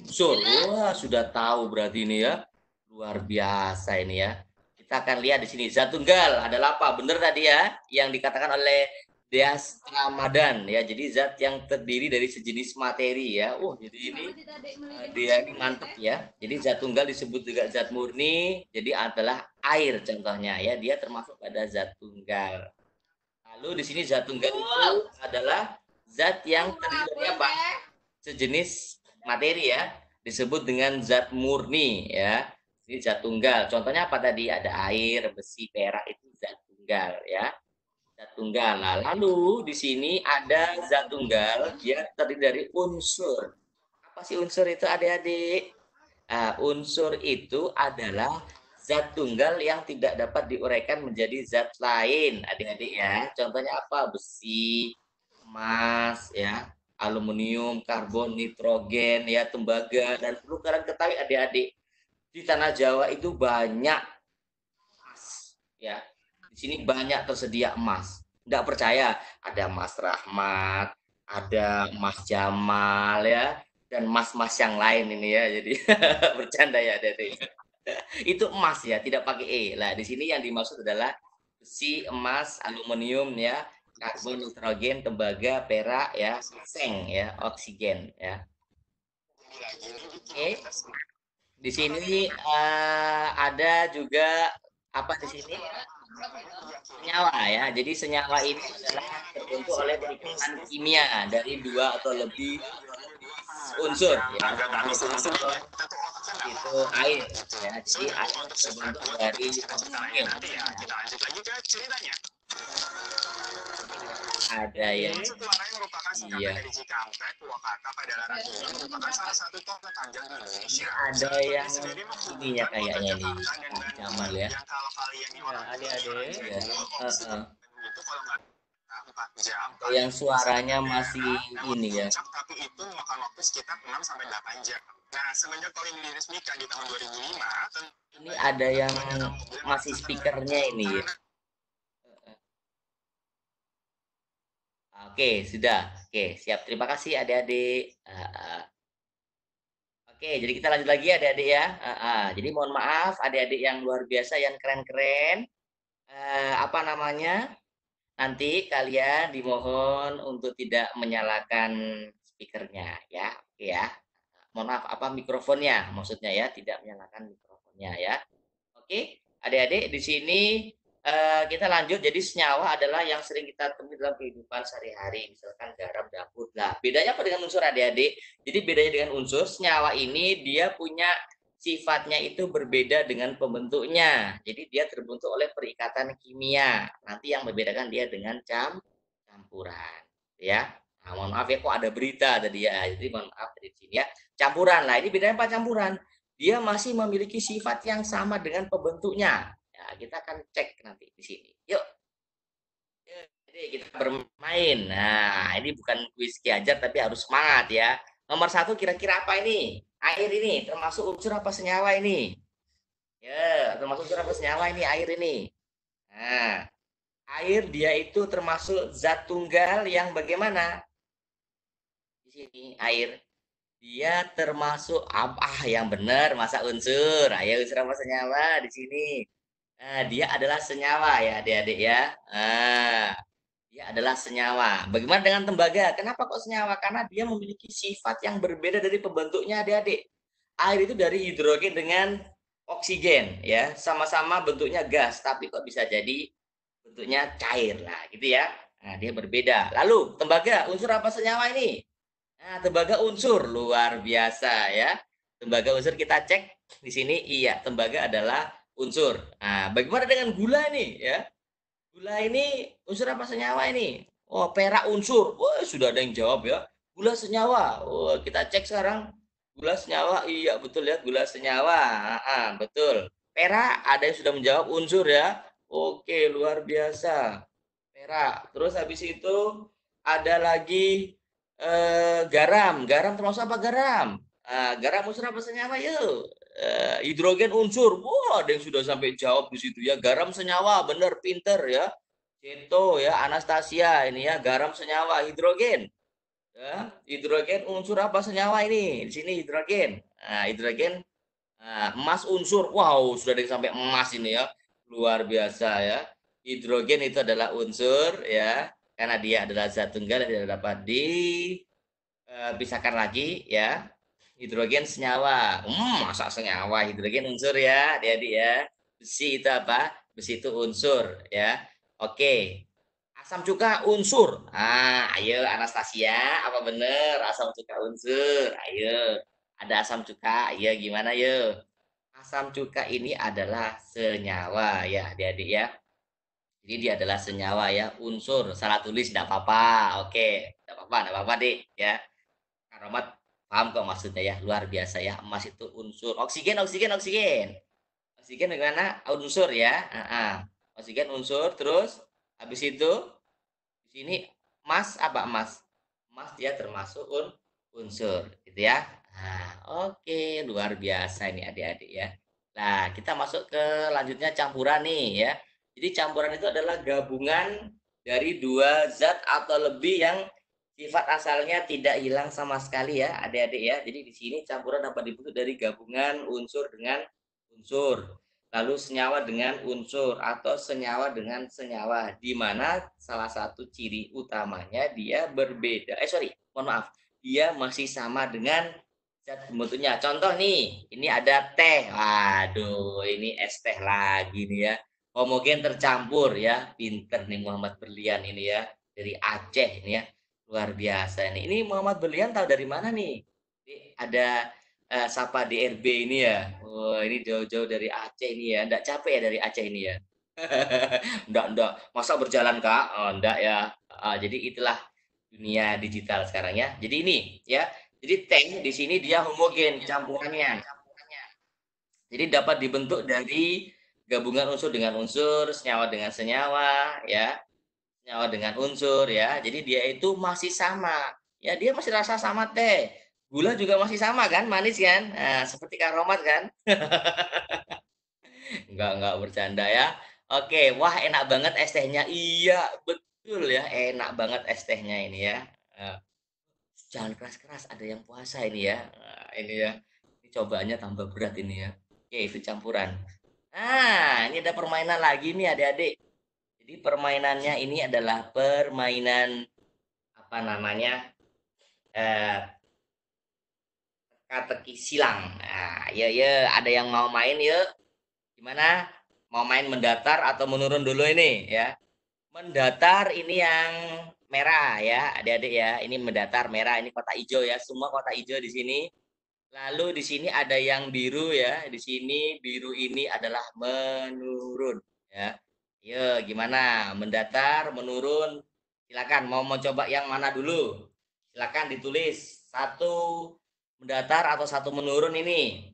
unsur. Wah, sudah tahu berarti ini ya. Luar biasa ini ya kita akan lihat di sini zat tunggal adalah apa? Benar tadi ya yang dikatakan oleh Diastra Ramadan ya. Jadi zat yang terdiri dari sejenis materi ya. Uh, jadi ini eh, dia ini mantep ya. Jadi zat tunggal disebut juga zat murni. Jadi adalah air contohnya ya. Dia termasuk pada zat tunggal. Lalu di sini zat tunggal itu adalah zat yang terdiri dari ya, apa? Sejenis materi ya. Disebut dengan zat murni ya. Ini zat tunggal. Contohnya apa tadi? Ada air, besi, perak itu zat tunggal ya. Zat tunggal. Nah, lalu di sini ada zat tunggal, dia terdiri dari unsur. Apa sih unsur itu adik-adik? Uh, unsur itu adalah zat tunggal yang tidak dapat diuraikan menjadi zat lain, adik-adik ya. Contohnya apa? Besi, emas, ya, aluminium, karbon, nitrogen, ya, tembaga, dan perlu kalian ketahui adik-adik di tanah Jawa itu banyak emas, ya. Di sini banyak tersedia emas. Tidak percaya, ada emas Rahmat, ada emas Jamal ya, dan emas emas yang lain ini ya. Jadi bercanda ya Dede. itu emas ya, tidak pakai E. Lah di sini yang dimaksud adalah si emas, aluminium ya, karbon, nitrogen, tembaga, perak ya, seng ya, oksigen ya. Oke. Okay. Di sini uh, ada juga apa di sini? Senyawa ya. Jadi senyawa ini adalah terbentuk oleh perubahan kimia dari dua atau lebih unsur ya. itu air gitu ya. Jadi air terbentuk dari kimia. Kita lanjut lagi ke ceritanya ada ya. iya. iya. Ya ada yang ini ya kayaknya nah, di Jamal ya. ada ada Yang suaranya masih ini ya. ini ada yang masih speakernya ini ya. Oke, sudah. Oke, siap. Terima kasih adik-adik. Ah, ah. Oke, jadi kita lanjut lagi ya, adik-adik ya. Ah, jadi mohon maaf adik-adik yang luar biasa, yang keren-keren. Apa namanya? Nanti kalian dimohon untuk tidak menyalakan speakernya ya. Oke ya. Mohon maaf, apa mikrofonnya? Maksudnya ya, tidak menyalakan mikrofonnya ya. Oke, adik-adik di sini Eh, kita lanjut jadi senyawa adalah yang sering kita temui dalam kehidupan sehari-hari misalkan garam dapur lah bedanya apa dengan unsur adik-adik jadi bedanya dengan unsur senyawa ini dia punya sifatnya itu berbeda dengan pembentuknya jadi dia terbentuk oleh perikatan kimia nanti yang membedakan dia dengan cam campuran ya nah, mohon maaf ya kok ada berita tadi ya jadi mohon maaf dari sini ya campuran lah ini bedanya apa campuran dia masih memiliki sifat yang sama dengan pembentuknya Nah, kita akan cek nanti di sini. Yuk. Jadi kita bermain. Nah, ini bukan kuis aja tapi harus semangat ya. Nomor satu kira-kira apa ini? Air ini termasuk unsur apa senyawa ini? Ya, termasuk unsur apa senyawa ini air ini. Nah, air dia itu termasuk zat tunggal yang bagaimana? Di sini air dia termasuk apa ah, yang benar masa unsur. Ayo unsur apa senyawa di sini? Nah, dia adalah senyawa ya adik-adik ya. Nah, dia adalah senyawa. Bagaimana dengan tembaga? Kenapa kok senyawa? Karena dia memiliki sifat yang berbeda dari pembentuknya adik-adik. Air itu dari hidrogen dengan oksigen ya. Sama-sama bentuknya gas, tapi kok bisa jadi bentuknya cair lah gitu ya. Nah, dia berbeda. Lalu tembaga, unsur apa senyawa ini? Nah, tembaga unsur luar biasa ya. Tembaga unsur kita cek di sini iya, tembaga adalah unsur. Nah, bagaimana dengan gula ini ya? Gula ini unsur apa senyawa ini? Oh, perak unsur. Oh, sudah ada yang jawab ya. Gula senyawa. Oh, kita cek sekarang. Gula senyawa. Iya, betul ya, gula senyawa. Ah, betul. Perak ada yang sudah menjawab unsur ya. Oke, luar biasa. Perak. Terus habis itu ada lagi eh, garam. Garam termasuk apa garam? Ah, garam unsur apa senyawa? Yuk, Eh, hidrogen unsur. Wah, ada yang sudah sampai jawab di situ ya. Garam senyawa, bener, pinter ya. Ceto ya, Anastasia ini ya, garam senyawa, hidrogen. Ya, hidrogen unsur apa senyawa ini? Di sini hidrogen. Nah, hidrogen nah, emas unsur. Wow, sudah ada yang sampai emas ini ya. Luar biasa ya. Hidrogen itu adalah unsur ya, karena dia adalah zat tunggal yang tidak dapat dipisahkan eh, lagi ya hidrogen senyawa. Hmm, masa senyawa hidrogen unsur ya, Adik-adik ya. Besi itu apa? Besi itu unsur ya. Oke. Asam cuka unsur. Ah, ayo Anastasia, apa bener asam cuka unsur? Ayo. Ada asam cuka. Iya, gimana yo? Asam cuka ini adalah senyawa ya, Adik-adik ya. Jadi dia adalah senyawa ya, unsur. Salah tulis tidak apa-apa. Oke, tidak apa-apa, tidak apa-apa, Dik, ya. Karomat Paham kok maksudnya ya, luar biasa ya. Emas itu unsur oksigen, oksigen, oksigen. Oksigen gimana? Unsur ya. Uh -uh. Oksigen unsur terus habis itu di sini emas apa emas? Emas dia termasuk un unsur gitu ya. Nah, oke, luar biasa ini adik-adik ya. Nah, kita masuk ke lanjutnya campuran nih ya. Jadi campuran itu adalah gabungan dari dua zat atau lebih yang Sifat asalnya tidak hilang sama sekali ya, adik-adik ya. Jadi di sini campuran dapat dibentuk dari gabungan unsur dengan unsur, lalu senyawa dengan unsur atau senyawa dengan senyawa, di mana salah satu ciri utamanya dia berbeda. Eh sorry, mohon maaf, dia masih sama dengan zat pembentuknya. Contoh nih, ini ada teh. Waduh, ini es teh lagi nih ya. Homogen tercampur ya, pinter nih Muhammad Berlian ini ya dari Aceh ini ya. Luar biasa nih. Ini Muhammad Berlian tahu dari mana nih? Ada uh, Sapa RB ini ya. Oh, ini jauh-jauh dari Aceh ini ya. Enggak capek ya dari Aceh ini ya. enggak, enggak. Masa berjalan, Kak? Oh, enggak ya. Uh, jadi itulah dunia digital sekarang ya. Jadi ini ya. Jadi tank di sini dia homogen campurannya. campurannya. Jadi dapat dibentuk dari gabungan unsur dengan unsur, senyawa dengan senyawa, ya nyawa oh, dengan unsur ya. Jadi dia itu masih sama. Ya dia masih rasa sama teh. Gula juga masih sama kan, manis kan? Nah, seperti karomat kan? enggak enggak bercanda ya. Oke, wah enak banget es tehnya. Iya, betul ya. Enak banget es tehnya ini ya. Nah, jangan keras-keras, ada yang puasa ini ya. Nah, ini ya. Ini cobaannya tambah berat ini ya. Oke, itu campuran. Nah, ini ada permainan lagi nih adik-adik jadi permainannya ini adalah permainan apa namanya eh, teka-teki silang. Nah, ya ya ada yang mau main ya. Gimana? Mau main mendatar atau menurun dulu ini ya? Mendatar ini yang merah ya, adik-adik ya. Ini mendatar merah, ini kota hijau ya. Semua kota hijau di sini. Lalu di sini ada yang biru ya. Di sini biru ini adalah menurun ya Ya, gimana? Mendatar, menurun. Silakan mau mencoba yang mana dulu? Silakan ditulis. Satu mendatar atau satu menurun ini.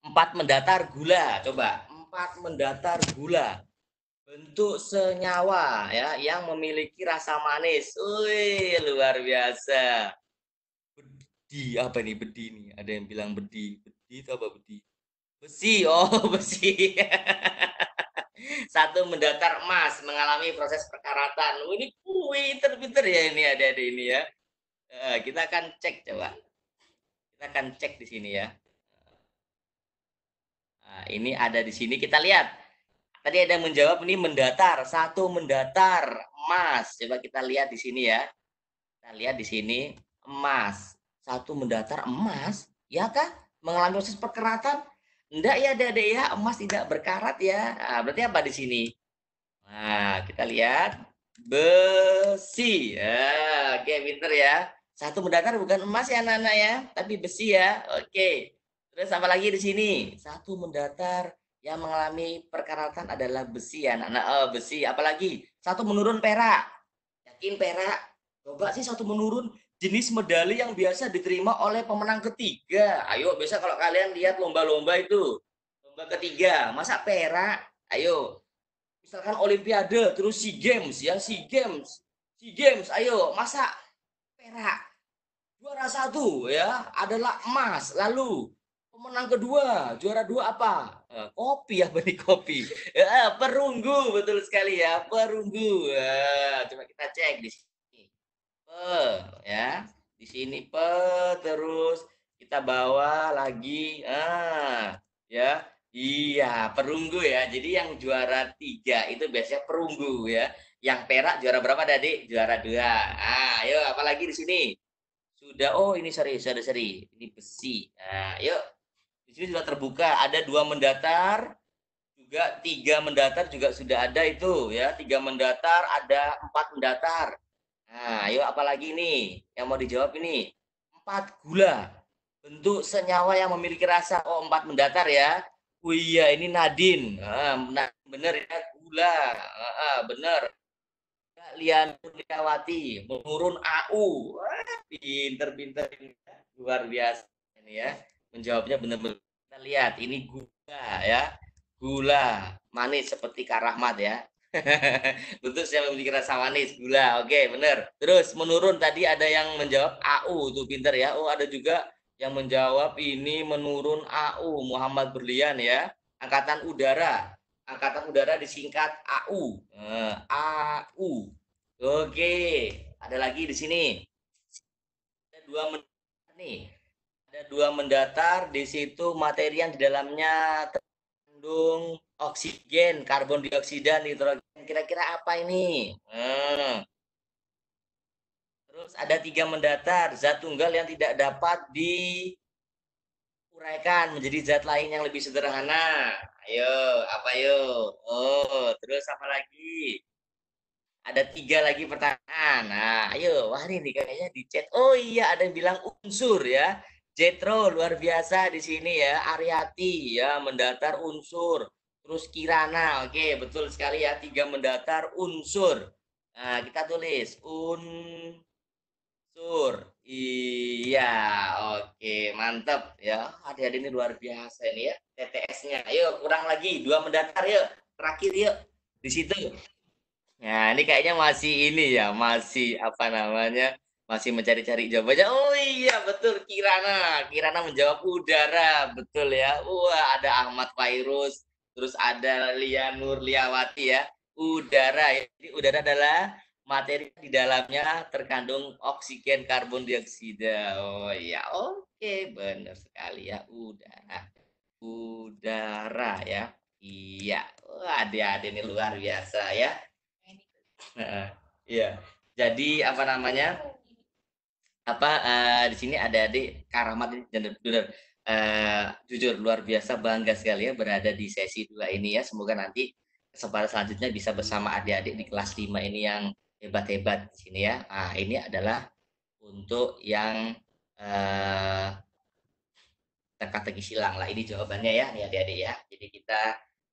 Empat mendatar gula, coba. Empat mendatar gula. Bentuk senyawa ya yang memiliki rasa manis. Wih, luar biasa. Bedi apa ini bedi nih? Ada yang bilang bedi. Bedi itu apa bedi? Besi, oh besi. Satu mendatar emas mengalami proses perkaratan. Oh, ini kue pinter ya ini ada di ini ya. Eh, kita akan cek coba. Kita akan cek di sini ya. Nah, ini ada di sini kita lihat. Tadi ada yang menjawab ini mendatar, satu mendatar emas. Coba kita lihat di sini ya. Kita lihat di sini emas. Satu mendatar emas, ya kah? Mengalami proses perkeratan Enggak ya, Dede ya, emas tidak berkarat ya. Nah, berarti apa di sini? Nah, kita lihat besi. Ya, oke, pinter ya. Satu mendatar bukan emas ya anak-anak ya, tapi besi ya. Oke. Terus apa lagi di sini? Satu mendatar yang mengalami perkaratan adalah besi ya anak-anak. Oh, besi. Apalagi satu menurun perak. Yakin perak? Coba sih satu menurun jenis medali yang biasa diterima oleh pemenang ketiga. Ayo, biasa kalau kalian lihat lomba-lomba itu, lomba ketiga, masa perak? Ayo, misalkan Olimpiade, terus SEA Games, ya SEA Games, SEA Games, ayo, masa perak? Juara satu ya adalah emas, lalu pemenang kedua juara dua apa eh, kopi ya benih kopi ya, perunggu betul sekali ya perunggu ya, coba kita cek di sini ya di sini pe terus kita bawa lagi ah ya iya perunggu ya jadi yang juara tiga itu biasanya perunggu ya yang perak juara berapa tadi juara dua ah yuk apalagi di sini sudah oh ini seri sudah seri ini besi ah yuk di sini sudah terbuka ada dua mendatar juga tiga mendatar juga sudah ada itu ya tiga mendatar ada empat mendatar Nah, yuk apalagi ini yang mau dijawab ini. Empat gula. Bentuk senyawa yang memiliki rasa. Oh, empat mendatar ya. Oh iya, ini Nadin ah, Nah, bener ya, gula. Ah, ah bener. Lian Kurniawati, menurun AU. Pinter-pinter luar biasa ini ya. Menjawabnya benar-benar kita lihat ini gula ya. Gula manis seperti Kak ya. Bentuk saya memiliki rasa manis, gula. Oke, benar. Terus menurun tadi ada yang menjawab AU tuh pinter ya. Oh, ada juga yang menjawab ini menurun AU Muhammad Berlian ya. Angkatan Udara. Angkatan Udara disingkat AU. Uh, eh, AU. Oke, ada lagi di sini. Ada dua mendatar nih. Ada dua mendatar di situ materi yang di dalamnya terkandung oksigen, karbon dioksida, nitrogen. Gitu, Kira-kira apa ini? Hmm. Terus ada tiga mendatar, zat tunggal yang tidak dapat diuraikan menjadi zat lain yang lebih sederhana. Ayo, apa yo? Oh, terus apa lagi? Ada tiga lagi pertanyaan. Nah, ayo, wah ini kayaknya di chat. Oh iya, ada yang bilang unsur ya. Jetro luar biasa di sini ya, Ariati ya, mendatar unsur. Terus Kirana, oke betul sekali ya. Tiga mendatar unsur. Nah, kita tulis unsur. Iya, oke mantap ya. adik ini luar biasa ini ya. TTS-nya. ayo kurang lagi dua mendatar yuk. Terakhir yuk di situ. Nah, ini kayaknya masih ini ya, masih apa namanya? Masih mencari-cari jawabannya. Oh iya, betul Kirana. Kirana menjawab udara, betul ya. Wah, ada Ahmad Fairuz, Terus ada Lia Liawati ya, udara. ini udara adalah materi di dalamnya terkandung oksigen karbon dioksida. Oh ya oke, okay. benar sekali ya, udara. Udara ya. Iya, ada adik ini luar biasa ya. iya. Jadi apa namanya? Apa uh, di sini ada di Karamat ini Uh, jujur luar biasa bangga sekali ya berada di sesi dua ini ya. Semoga nanti kesempatan selanjutnya bisa bersama adik-adik di kelas 5 ini yang hebat-hebat di sini ya. Nah, ini adalah untuk yang uh, eh, teka-teki silang lah. Ini jawabannya ya, nih adik-adik ya. Jadi kita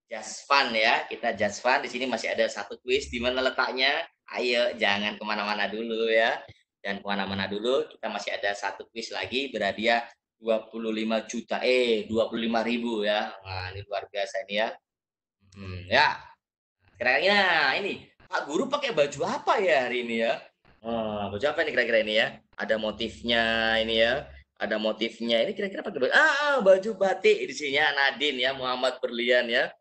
just fun ya, kita just fun. Di sini masih ada satu quiz di mana letaknya. Ayo jangan kemana-mana dulu ya. Dan kemana-mana dulu, kita masih ada satu quiz lagi berhadiah ya, 25 juta eh 25 ribu ya wah ini luar biasa ini ya hmm, ya kira-kira ini Pak Guru pakai baju apa ya hari ini ya oh, baju apa ini kira-kira ini ya ada motifnya ini ya ada motifnya ini kira-kira pakai baju ah, ah baju batik di sini ya Nadin ya Muhammad Berlian ya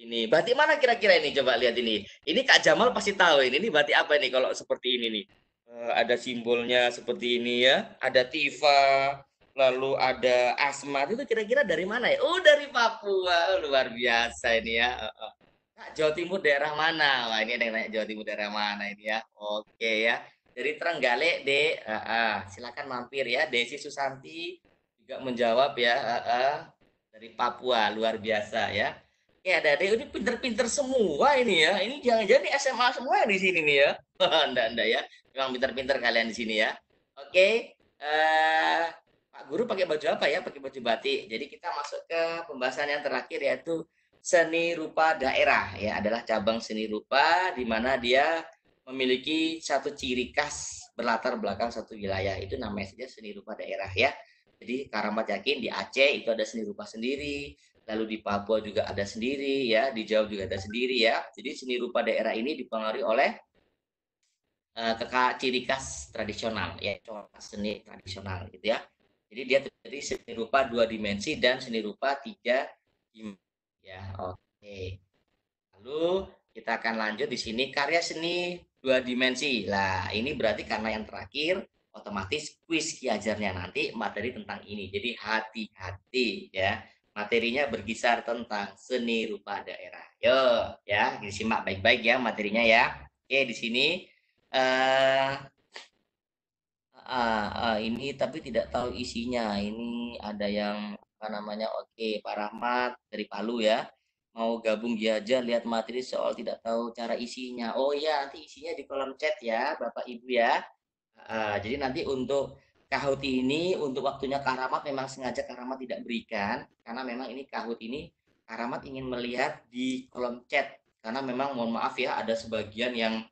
ini batik mana kira-kira ini coba lihat ini ini Kak Jamal pasti tahu ini ini batik apa ini kalau seperti ini nih eh, ada simbolnya seperti ini ya ada tifa lalu ada Asmat itu kira-kira dari mana ya? Oh dari Papua, oh, luar biasa ini ya. Kak, Jawa Timur daerah mana? Wah ini ada yang nanya Jawa Timur daerah mana ini ya? Oke ya. Dari Trenggalek deh, Ah uh. silakan mampir ya. Desi Susanti juga menjawab ya. Ah uh. Dari Papua, luar biasa ya. Oke ada deh, ini pinter-pinter semua ini ya. Ini jangan-jangan SMA semua di sini nih ya. Anda Anda ya. Memang pinter-pinter kalian di sini ya. Oke. Okay. Uh, eh, Pak Guru pakai baju apa ya? Pakai baju batik. Jadi kita masuk ke pembahasan yang terakhir yaitu seni rupa daerah ya adalah cabang seni rupa di mana dia memiliki satu ciri khas berlatar belakang satu wilayah itu namanya saja seni rupa daerah ya. Jadi Karamat yakin di Aceh itu ada seni rupa sendiri, lalu di Papua juga ada sendiri ya, di Jawa juga ada sendiri ya. Jadi seni rupa daerah ini dipengaruhi oleh uh, ciri khas tradisional ya, seni tradisional gitu ya. Jadi dia terdiri seni rupa dua dimensi dan seni rupa tiga dimensi. Ya, oke. Lalu kita akan lanjut di sini karya seni dua dimensi. Lah, ini berarti karena yang terakhir otomatis kuis kiajarnya nanti materi tentang ini. Jadi hati-hati ya. Materinya berkisar tentang seni rupa daerah. Yo, ya, disimak baik-baik ya materinya ya. Oke, di sini eh ah, ah, ini tapi tidak tahu isinya. Ini ada yang apa namanya? Oke, Pak Rahmat dari Palu ya. Mau gabung dia aja lihat materi soal tidak tahu cara isinya. Oh iya, nanti isinya di kolom chat ya, Bapak Ibu ya. Ah, jadi nanti untuk Kahut ini untuk waktunya Karamat memang sengaja Karamat tidak berikan karena memang ini Kahut ini Karamat ingin melihat di kolom chat karena memang mohon maaf ya ada sebagian yang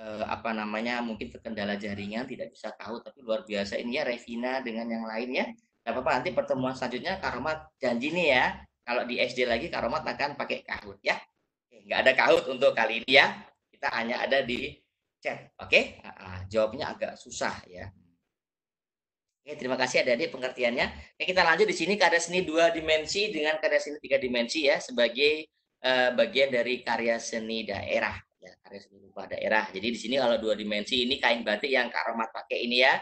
Eh, apa namanya mungkin terkendala jaringan tidak bisa tahu tapi luar biasa ini ya Revina dengan yang lain ya apa-apa nanti pertemuan selanjutnya Karomat janji nih ya kalau di SD lagi Karomat akan pakai kahut ya nggak ada kahut untuk kali ini ya kita hanya ada di chat oke okay? Ah, jawabnya agak susah ya Oke, terima kasih ada di pengertiannya. Oke, kita lanjut di sini karya seni dua dimensi dengan karya seni tiga dimensi ya sebagai uh, bagian dari karya seni daerah ya karya seni rupa daerah. Jadi di sini kalau dua dimensi ini kain batik yang Kak Rahmat pakai ini ya,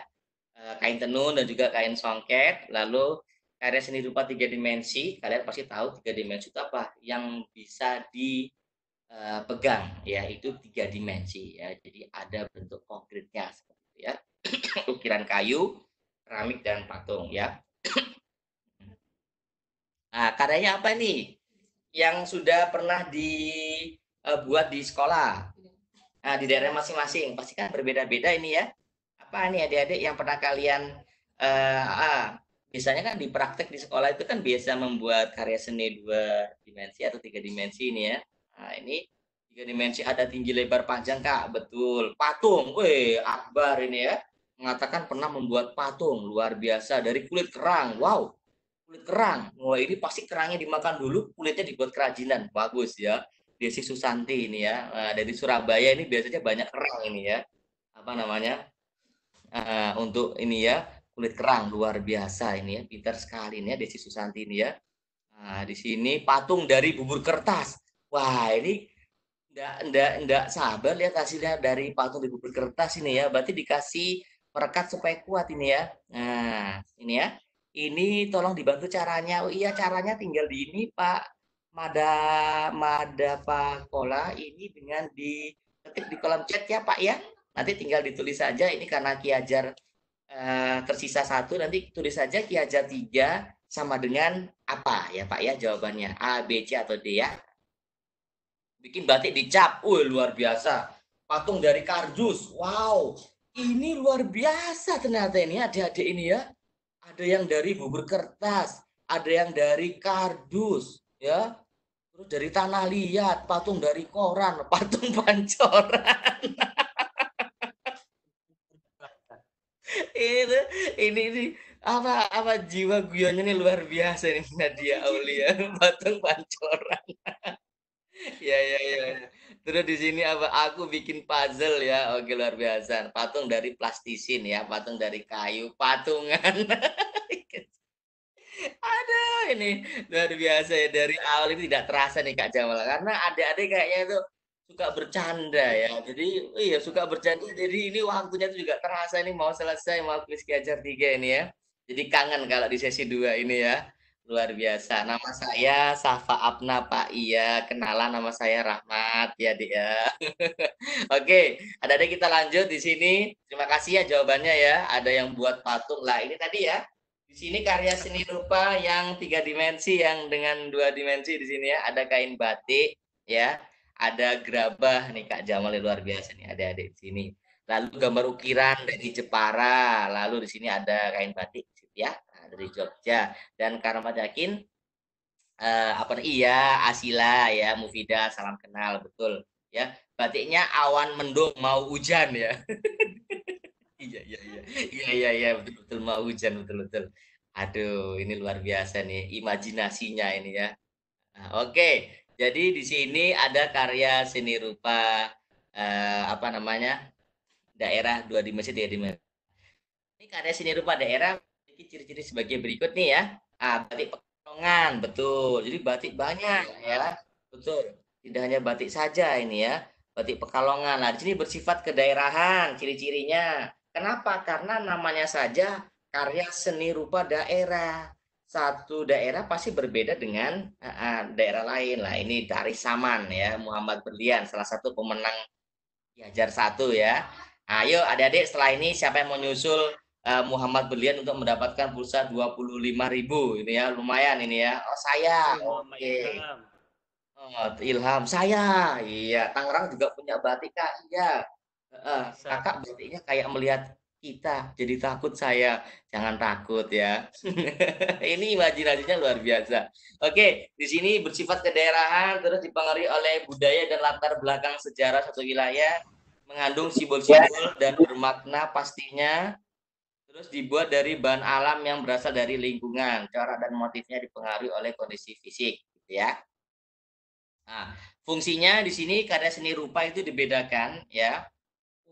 eh, kain tenun dan juga kain songket. Lalu karya seni rupa tiga dimensi, kalian pasti tahu tiga dimensi itu apa yang bisa dipegang eh, ya itu tiga dimensi ya. Jadi ada bentuk konkretnya seperti itu ya, ukiran kayu, keramik dan patung ya. Nah, karyanya apa nih? Yang sudah pernah di uh, buat di sekolah. Iya. Nah, di daerah masing-masing pasti kan berbeda-beda ini ya. Apa nih adik-adik yang pernah kalian uh, uh, biasanya kan di praktek di sekolah itu kan biasa membuat karya seni dua dimensi atau tiga dimensi ini ya. Nah, ini tiga dimensi ada tinggi lebar panjang kak betul patung weh akbar ini ya mengatakan pernah membuat patung luar biasa dari kulit kerang wow kulit kerang wah ini pasti kerangnya dimakan dulu kulitnya dibuat kerajinan bagus ya Desi Susanti ini ya uh, dari Surabaya ini biasanya banyak kerang ini ya apa namanya uh, untuk ini ya kulit kerang luar biasa ini ya pintar sekali ini ya Desi Susanti ini ya nah, di sini patung dari bubur kertas wah ini ndak ndak ndak sabar lihat hasilnya dari patung di bubur kertas ini ya berarti dikasih perekat supaya kuat ini ya nah ini ya ini tolong dibantu caranya oh iya caranya tinggal di ini Pak Mada Mada Pakola ini dengan diketik di kolom chat ya Pak ya. Nanti tinggal ditulis saja ini karena Ki Hajar eh, tersisa satu nanti tulis saja Ki Hajar tiga sama dengan apa ya Pak ya jawabannya A B C atau D ya. Bikin batik dicap, uh luar biasa. Patung dari kardus, wow ini luar biasa ternyata ini adik-adik ini ya. Ada yang dari bubur kertas, ada yang dari kardus ya Terus dari tanah liat, patung dari koran, patung pancoran. ini, ini, ini apa apa jiwa guyonnya ini luar biasa nih Nadia Aulia patung pancoran ya ya ya terus di sini apa aku bikin puzzle ya oke luar biasa patung dari plastisin ya patung dari kayu patungan Aduh, ini luar biasa ya. Dari awal ini tidak terasa nih Kak Jamal. Karena adik-adik kayaknya itu suka bercanda ya. Jadi iya suka bercanda. Jadi ini waktunya itu juga terasa nih mau selesai mau kuis kejar tiga ini ya. Jadi kangen kalau di sesi dua ini ya. Luar biasa. Nama saya Safa Abna Pak Iya. Kenalan nama saya Rahmat ya dia. Ya. Oke, ada adik kita lanjut di sini. Terima kasih ya jawabannya ya. Ada yang buat patung lah ini tadi ya di sini karya seni rupa yang tiga dimensi yang dengan dua dimensi di sini ya. Ada kain batik ya, ada gerabah nih Kak Jamal luar biasa nih ada adik di sini. Lalu gambar ukiran dari Jepara, lalu di sini ada kain batik ya nah, dari Jogja dan karena Yakin eh, apa iya Asila ya Mufida salam kenal betul ya batiknya awan mendung mau hujan ya Iya iya iya iya iya iya betul betul mau hujan betul betul. Aduh ini luar biasa nih imajinasinya ini ya. Nah, Oke okay. jadi di sini ada karya seni rupa eh, apa namanya daerah dua dimensi tiga dimensi. Ini karya seni rupa daerah memiliki ciri-ciri sebagai berikut nih ya. Ah batik pekalongan betul. Jadi batik banyak ya betul. Tidak hanya batik saja ini ya. Batik Pekalongan. Nah, di sini bersifat kedaerahan ciri-cirinya Kenapa? Karena namanya saja karya seni rupa daerah. Satu daerah pasti berbeda dengan uh, daerah lain. Lah ini dari Saman ya, Muhammad Berlian salah satu pemenang Diajar satu ya. Ayo nah, adik-adik setelah ini siapa yang mau nyusul uh, Muhammad Berlian untuk mendapatkan pulsa ribu ini ya. Lumayan ini ya. Oh saya. Oh, iya, Okay. Oh, Ilham saya. Iya, Tangerang juga punya batik Kak. Iya. Uh, Kakak berartinya kayak melihat kita jadi takut saya. Jangan takut ya. Ini imajinasinya luar biasa. Oke, di sini bersifat kedaerahan terus dipengaruhi oleh budaya dan latar belakang sejarah satu wilayah, mengandung simbol-simbol dan bermakna pastinya. Terus dibuat dari bahan alam yang berasal dari lingkungan. Cara dan motifnya dipengaruhi oleh kondisi fisik, gitu ya. Nah, fungsinya di sini karya seni rupa itu dibedakan ya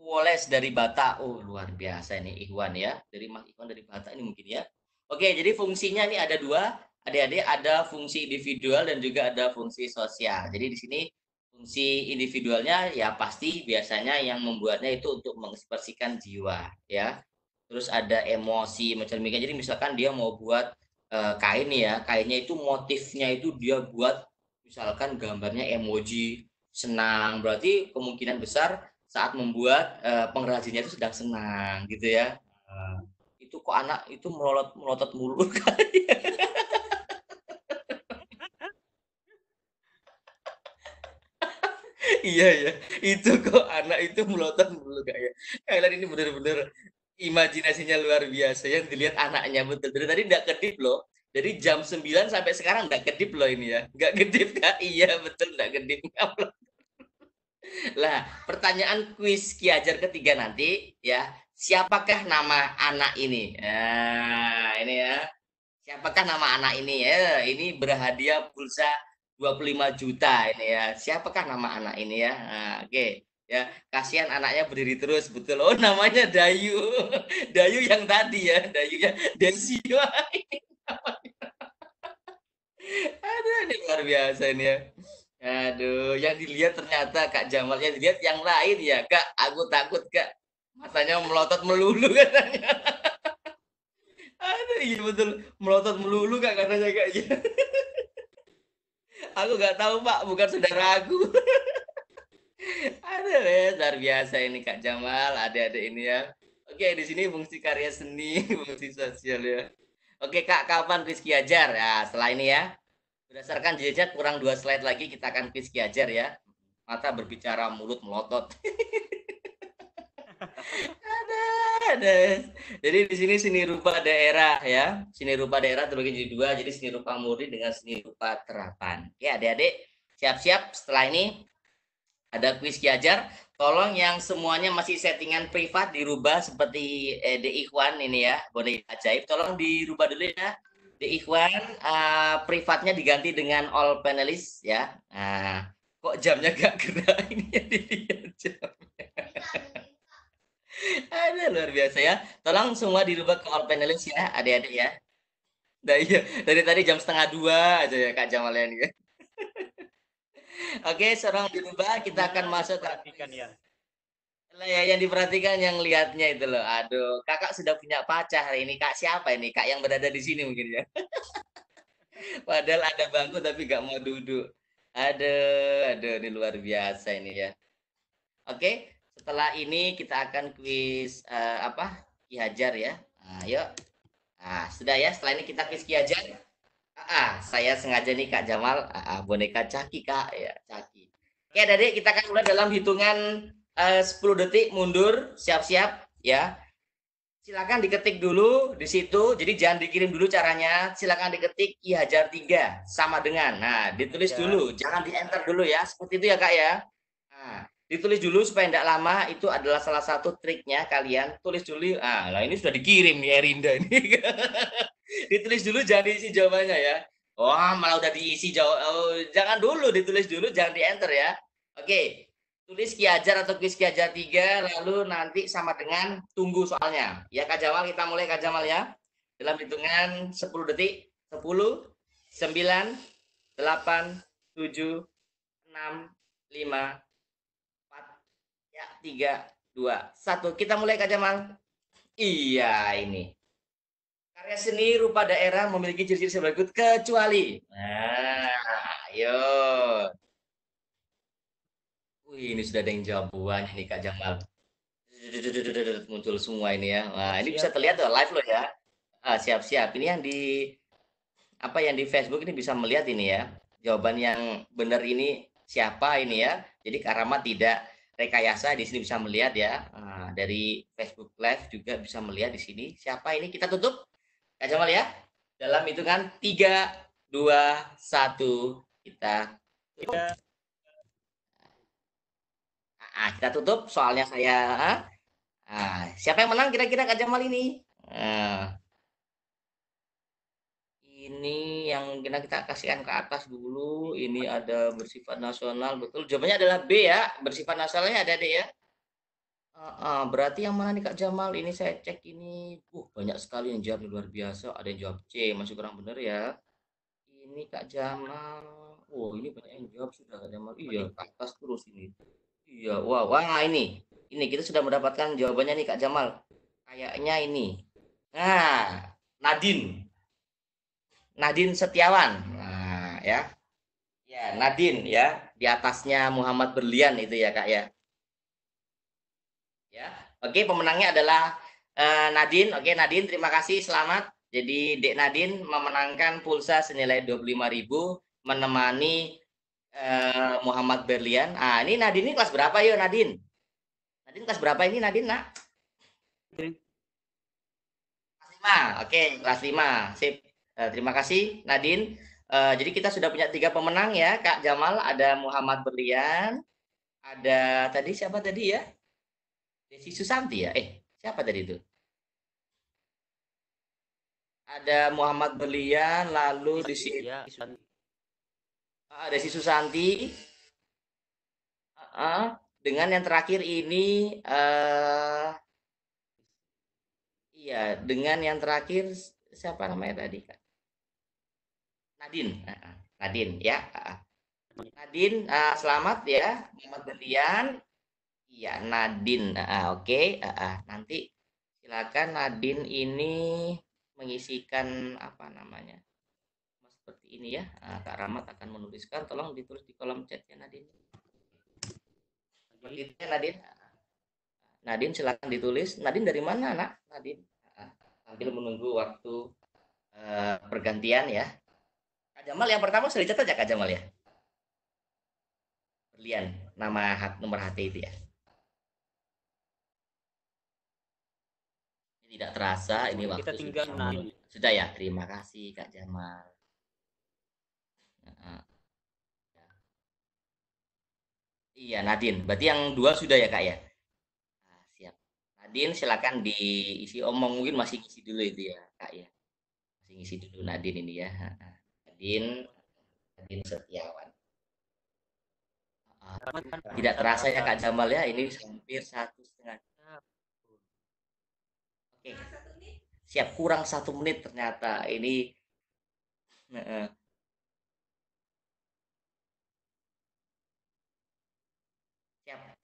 Woles dari Bata. Oh, luar biasa ini Ikhwan ya. Dari Mas Ikhwan dari Bata ini mungkin ya. Oke, jadi fungsinya ini ada dua. Adik-adik ada fungsi individual dan juga ada fungsi sosial. Jadi di sini fungsi individualnya ya pasti biasanya yang membuatnya itu untuk mengekspresikan jiwa ya. Terus ada emosi macam macam Jadi misalkan dia mau buat e, kain ya, kainnya itu motifnya itu dia buat misalkan gambarnya emoji senang. Berarti kemungkinan besar saat membuat uh, pengrajinnya itu sedang senang gitu ya. Uh, itu kok anak itu melotot melotot mulu ya. iya ya itu kok anak itu melotot mulu kayak ya. kalian ini bener-bener imajinasinya luar biasa ya, yang dilihat anaknya betul dari tadi tidak kedip loh dari jam 9 sampai sekarang nggak kedip loh ini ya nggak kedip kak iya betul nggak kedip lah, pertanyaan kuis Kiajar ketiga nanti ya, siapakah nama anak ini? Nah, ini ya. Siapakah nama anak ini? Ya, ini berhadiah pulsa 25 juta ini ya. Siapakah nama anak ini ya? Nah, oke. Okay. Ya, kasihan anaknya berdiri terus, betul. Oh, namanya Dayu. Dayu yang tadi ya, Dayu ya. Desio. Ada ini luar biasa ini ya. Aduh, yang dilihat ternyata Kak Jamal, yang dilihat yang lain ya Kak. Aku takut Kak, matanya melotot melulu katanya. Aduh, iya betul, melotot melulu Kak katanya Kak. Iya. aku nggak tahu Pak, bukan saudara aku. Aduh, ya, luar biasa ini Kak Jamal, adik-adik ini ya. Oke, di sini fungsi karya seni, fungsi sosial ya. Oke Kak, kapan Rizky Ajar? Ya, setelah ini ya. Berdasarkan jejak kurang dua slide lagi kita akan quiz Ki ya. Mata berbicara, mulut melotot. ada, ada. Jadi di sini seni rupa daerah ya. Seni rupa daerah terbagi jadi dua. Jadi seni rupa murni dengan seni rupa terapan. Ya adik-adik siap-siap setelah ini ada quiz Ki Tolong yang semuanya masih settingan privat dirubah seperti eh, di Ikhwan ini ya, Boleh ajaib. Tolong dirubah dulu ya di Ikhwan uh, eh, privatnya diganti dengan all panelis ya. Nah, kok jamnya gak gerak ini ya jamnya. Ada luar biasa ya. Tolong semua dirubah ke all panelis ya, adik-adik ya. Nah, iya. Dari tadi jam setengah dua aja ya Kak jamalian. ya. ya. Oke, seorang dirubah kita akan masuk ke ya ya yang diperhatikan yang lihatnya itu loh. Aduh, kakak sudah punya pacar hari ini. Kak siapa ini? Kak yang berada di sini mungkin ya. Padahal ada bangku tapi gak mau duduk. Aduh, aduh ini luar biasa ini ya. Oke, setelah ini kita akan kuis uh, apa? Ki Hajar ya. Ayo. Nah, ah, sudah ya, setelah ini kita kuis Ki Hajar. Ah, ah saya sengaja nih Kak Jamal, ah, ah, boneka caki Kak ya, caki. Oke, Adik, kita akan mulai dalam hitungan eh, 10 detik mundur, siap-siap ya. Silakan diketik dulu di situ. Jadi jangan dikirim dulu caranya. Silakan diketik Ki Hajar 3 sama dengan. Nah, ditulis ya. dulu, jangan di enter dulu ya. Seperti itu ya, Kak ya. Nah, ditulis dulu supaya tidak lama itu adalah salah satu triknya kalian tulis dulu ah lah ini sudah dikirim nih Erinda ini ditulis dulu jangan diisi jawabannya ya wah malah udah diisi jawab oh, jangan dulu ditulis dulu jangan di enter ya oke okay tulis Ki Hajar atau tulis Ki Hajar 3 lalu nanti sama dengan tunggu soalnya. Ya Kak Jamal kita mulai Kak Jamal ya. Dalam hitungan 10 detik. 10 9 8 7 6 5 4 ya 3 2 1. Kita mulai Kak Jamal. Iya ini. Karya seni rupa daerah memiliki ciri-ciri sebagai kecuali. Nah, yuk ini sudah ada yang jawab buahnya nih Kak Jamal. Muncul semua ini ya. Nah, ini siap. bisa terlihat tuh live loh ya. Siap-siap. Ini yang di apa yang di Facebook ini bisa melihat ini ya. Jawaban yang benar ini siapa ini ya. Jadi Karama tidak rekayasa di sini bisa melihat ya. dari Facebook Live juga bisa melihat di sini siapa ini. Kita tutup Kak Jamal ya. Dalam hitungan 3 2 1 kita tutup. Ya. Nah, kita tutup soalnya saya. Nah, siapa yang menang kira-kira Kak Jamal ini? Nah, ini yang kita kita kasihkan ke atas dulu. Ini ada bersifat nasional, betul. Jawabannya adalah B ya. Bersifat nasionalnya ada deh ya. Uh, uh, berarti yang mana nih Kak Jamal? Ini saya cek ini. Uh, banyak sekali yang jawab luar biasa. Ada yang jawab C, masih kurang benar ya. Ini Kak Jamal. Oh, ini banyak yang jawab sudah Kak Jamal. Iya, ke atas terus ini. Iya, wow, wah ini, ini kita sudah mendapatkan jawabannya nih Kak Jamal. Kayaknya ini. Nah, Nadin, Nadin Setiawan. Nah, ya. Ya, Nadin, ya. Di atasnya Muhammad Berlian itu ya, Kak ya. Ya. Oke, pemenangnya adalah uh, Nadine. Oke, Nadin, terima kasih, selamat. Jadi Dek Nadin memenangkan pulsa senilai 25.000 menemani Eh, Muhammad Berlian. Ah, ini Nadine ini kelas berapa yuk Nadine? Nadine kelas berapa ini Nadine nak? Kelas 5. Oke, kelas 5. Sip. Uh, terima kasih Nadine. Uh, jadi kita sudah punya tiga pemenang ya, Kak Jamal. Ada Muhammad Berlian, ada tadi siapa tadi ya? Desi Susanti ya? Eh, siapa tadi itu? Ada Muhammad Berlian, lalu di sini ya, ada si Susanti uh, dengan yang terakhir ini uh, iya dengan yang terakhir siapa namanya tadi kak Nadin, ah, Nadine ya uh, Nadine uh, selamat ya Muhammad berlian, iya Nadin, uh, oke okay. uh, uh, nanti silakan Nadin ini mengisikan apa namanya ini ya. Eh, Kak Ramat akan menuliskan, tolong ditulis di kolom chat ya Nadine. Seperti itu ya Nadine. Nadine silakan ditulis. Nadine dari mana nak? Nadine eh, sambil menunggu waktu uh, pergantian ya. Kak Jamal yang pertama sudah dicatat ya Kak Jamal ya. Berlian nama hat nomor HT itu ya. tidak terasa ini waktu kita tinggal sudah, sudah ya. Terima kasih Kak Jamal. Iya, Nadin, Berarti yang dua sudah ya, Kak ya? Nah, siap. Nadin silakan diisi omong oh, mungkin masih isi dulu itu ya, Kak ya. Masih isi dulu Nadin ini ya. Nadin, Nadin Setiawan. Tidak terasa ya Kak Jamal ya, ini hampir satu setengah. Oke. Siap kurang satu menit ternyata ini.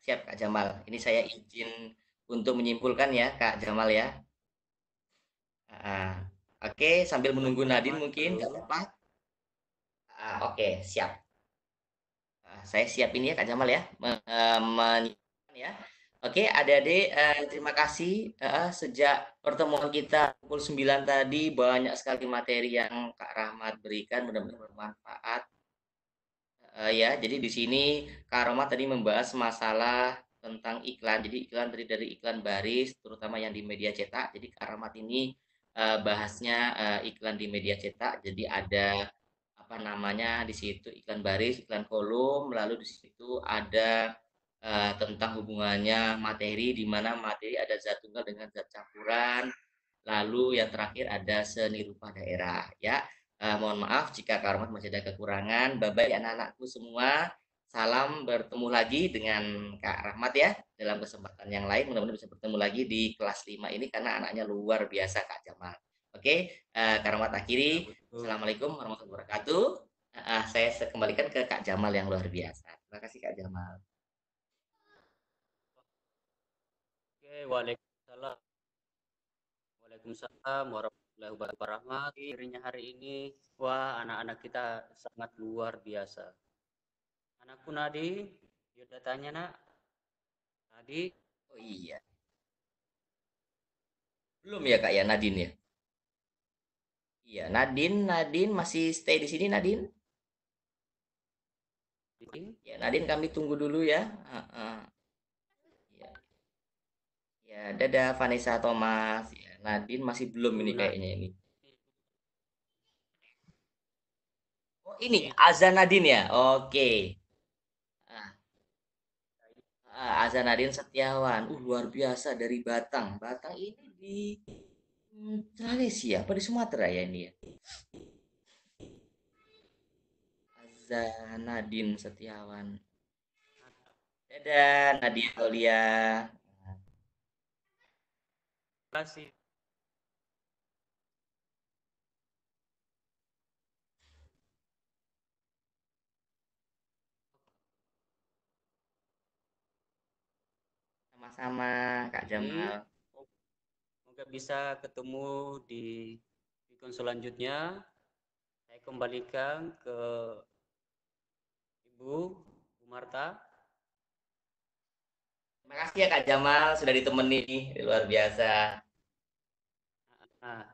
Siap Kak Jamal. Ini saya izin untuk menyimpulkan ya Kak Jamal ya. Uh, Oke, okay, sambil menunggu Nadine mungkin ah, Oke, okay, siap. Uh, saya siap ini ya Kak Jamal ya. Eh, Men uh, ya. Oke, okay, adik-adik, uh, eh, terima kasih uh, sejak pertemuan kita pukul 9 tadi banyak sekali materi yang Kak Rahmat berikan, benar-benar bermanfaat uh, ya jadi di sini Karoma tadi membahas masalah tentang iklan jadi iklan dari dari iklan baris terutama yang di media cetak jadi Karamat ini uh, bahasnya uh, iklan di media cetak jadi ada apa namanya di situ iklan baris iklan kolom lalu di situ ada uh, tentang hubungannya materi di mana materi ada zat tunggal dengan zat campuran lalu yang terakhir ada seni rupa daerah ya Uh, mohon maaf jika Rahmat masih ada kekurangan. Bapak anak-anakku semua, salam bertemu lagi dengan Kak Rahmat ya dalam kesempatan yang lain. Mudah-mudahan bisa bertemu lagi di kelas 5 ini karena anaknya luar biasa Kak Jamal. Oke, okay? uh, eh, Kak Rahmat akhiri. Ya, Assalamualaikum warahmatullahi wabarakatuh. Uh, saya kembalikan ke Kak Jamal yang luar biasa. Terima kasih Kak Jamal. Oke, okay, waalaikumsalam. Waalaikumsalam warahmatullahi Bapak Rahmat, kirinya hari ini. Wah, anak-anak kita sangat luar biasa. Anakku Nadi, yuk datanya nak. Nadi, oh iya. Belum ya kak ya Nadin ya? Iya Nadin, Nadin masih stay di sini Nadin? Ya Nadin, kami tunggu dulu ya. Uh -uh. Ya. ya dadah Vanessa Thomas. Ya. Nadine masih belum ini kayaknya ini. Oh ini iya. Azan Nadine ya, oke. Nah. Ah, Azan Nadine Setiawan, uh luar biasa dari Batang. Batang ini di Sulawesi ya, apa di Sumatera ya ini ya. Azan Nadine Setiawan. Dadah Nadia Aulia. Terima kasih. sama Kak Jamal. Semoga bisa ketemu di weekend selanjutnya. Saya kembalikan ke Ibu, Bu Marta. Terima kasih ya Kak Jamal sudah ditemani, luar biasa. Nah,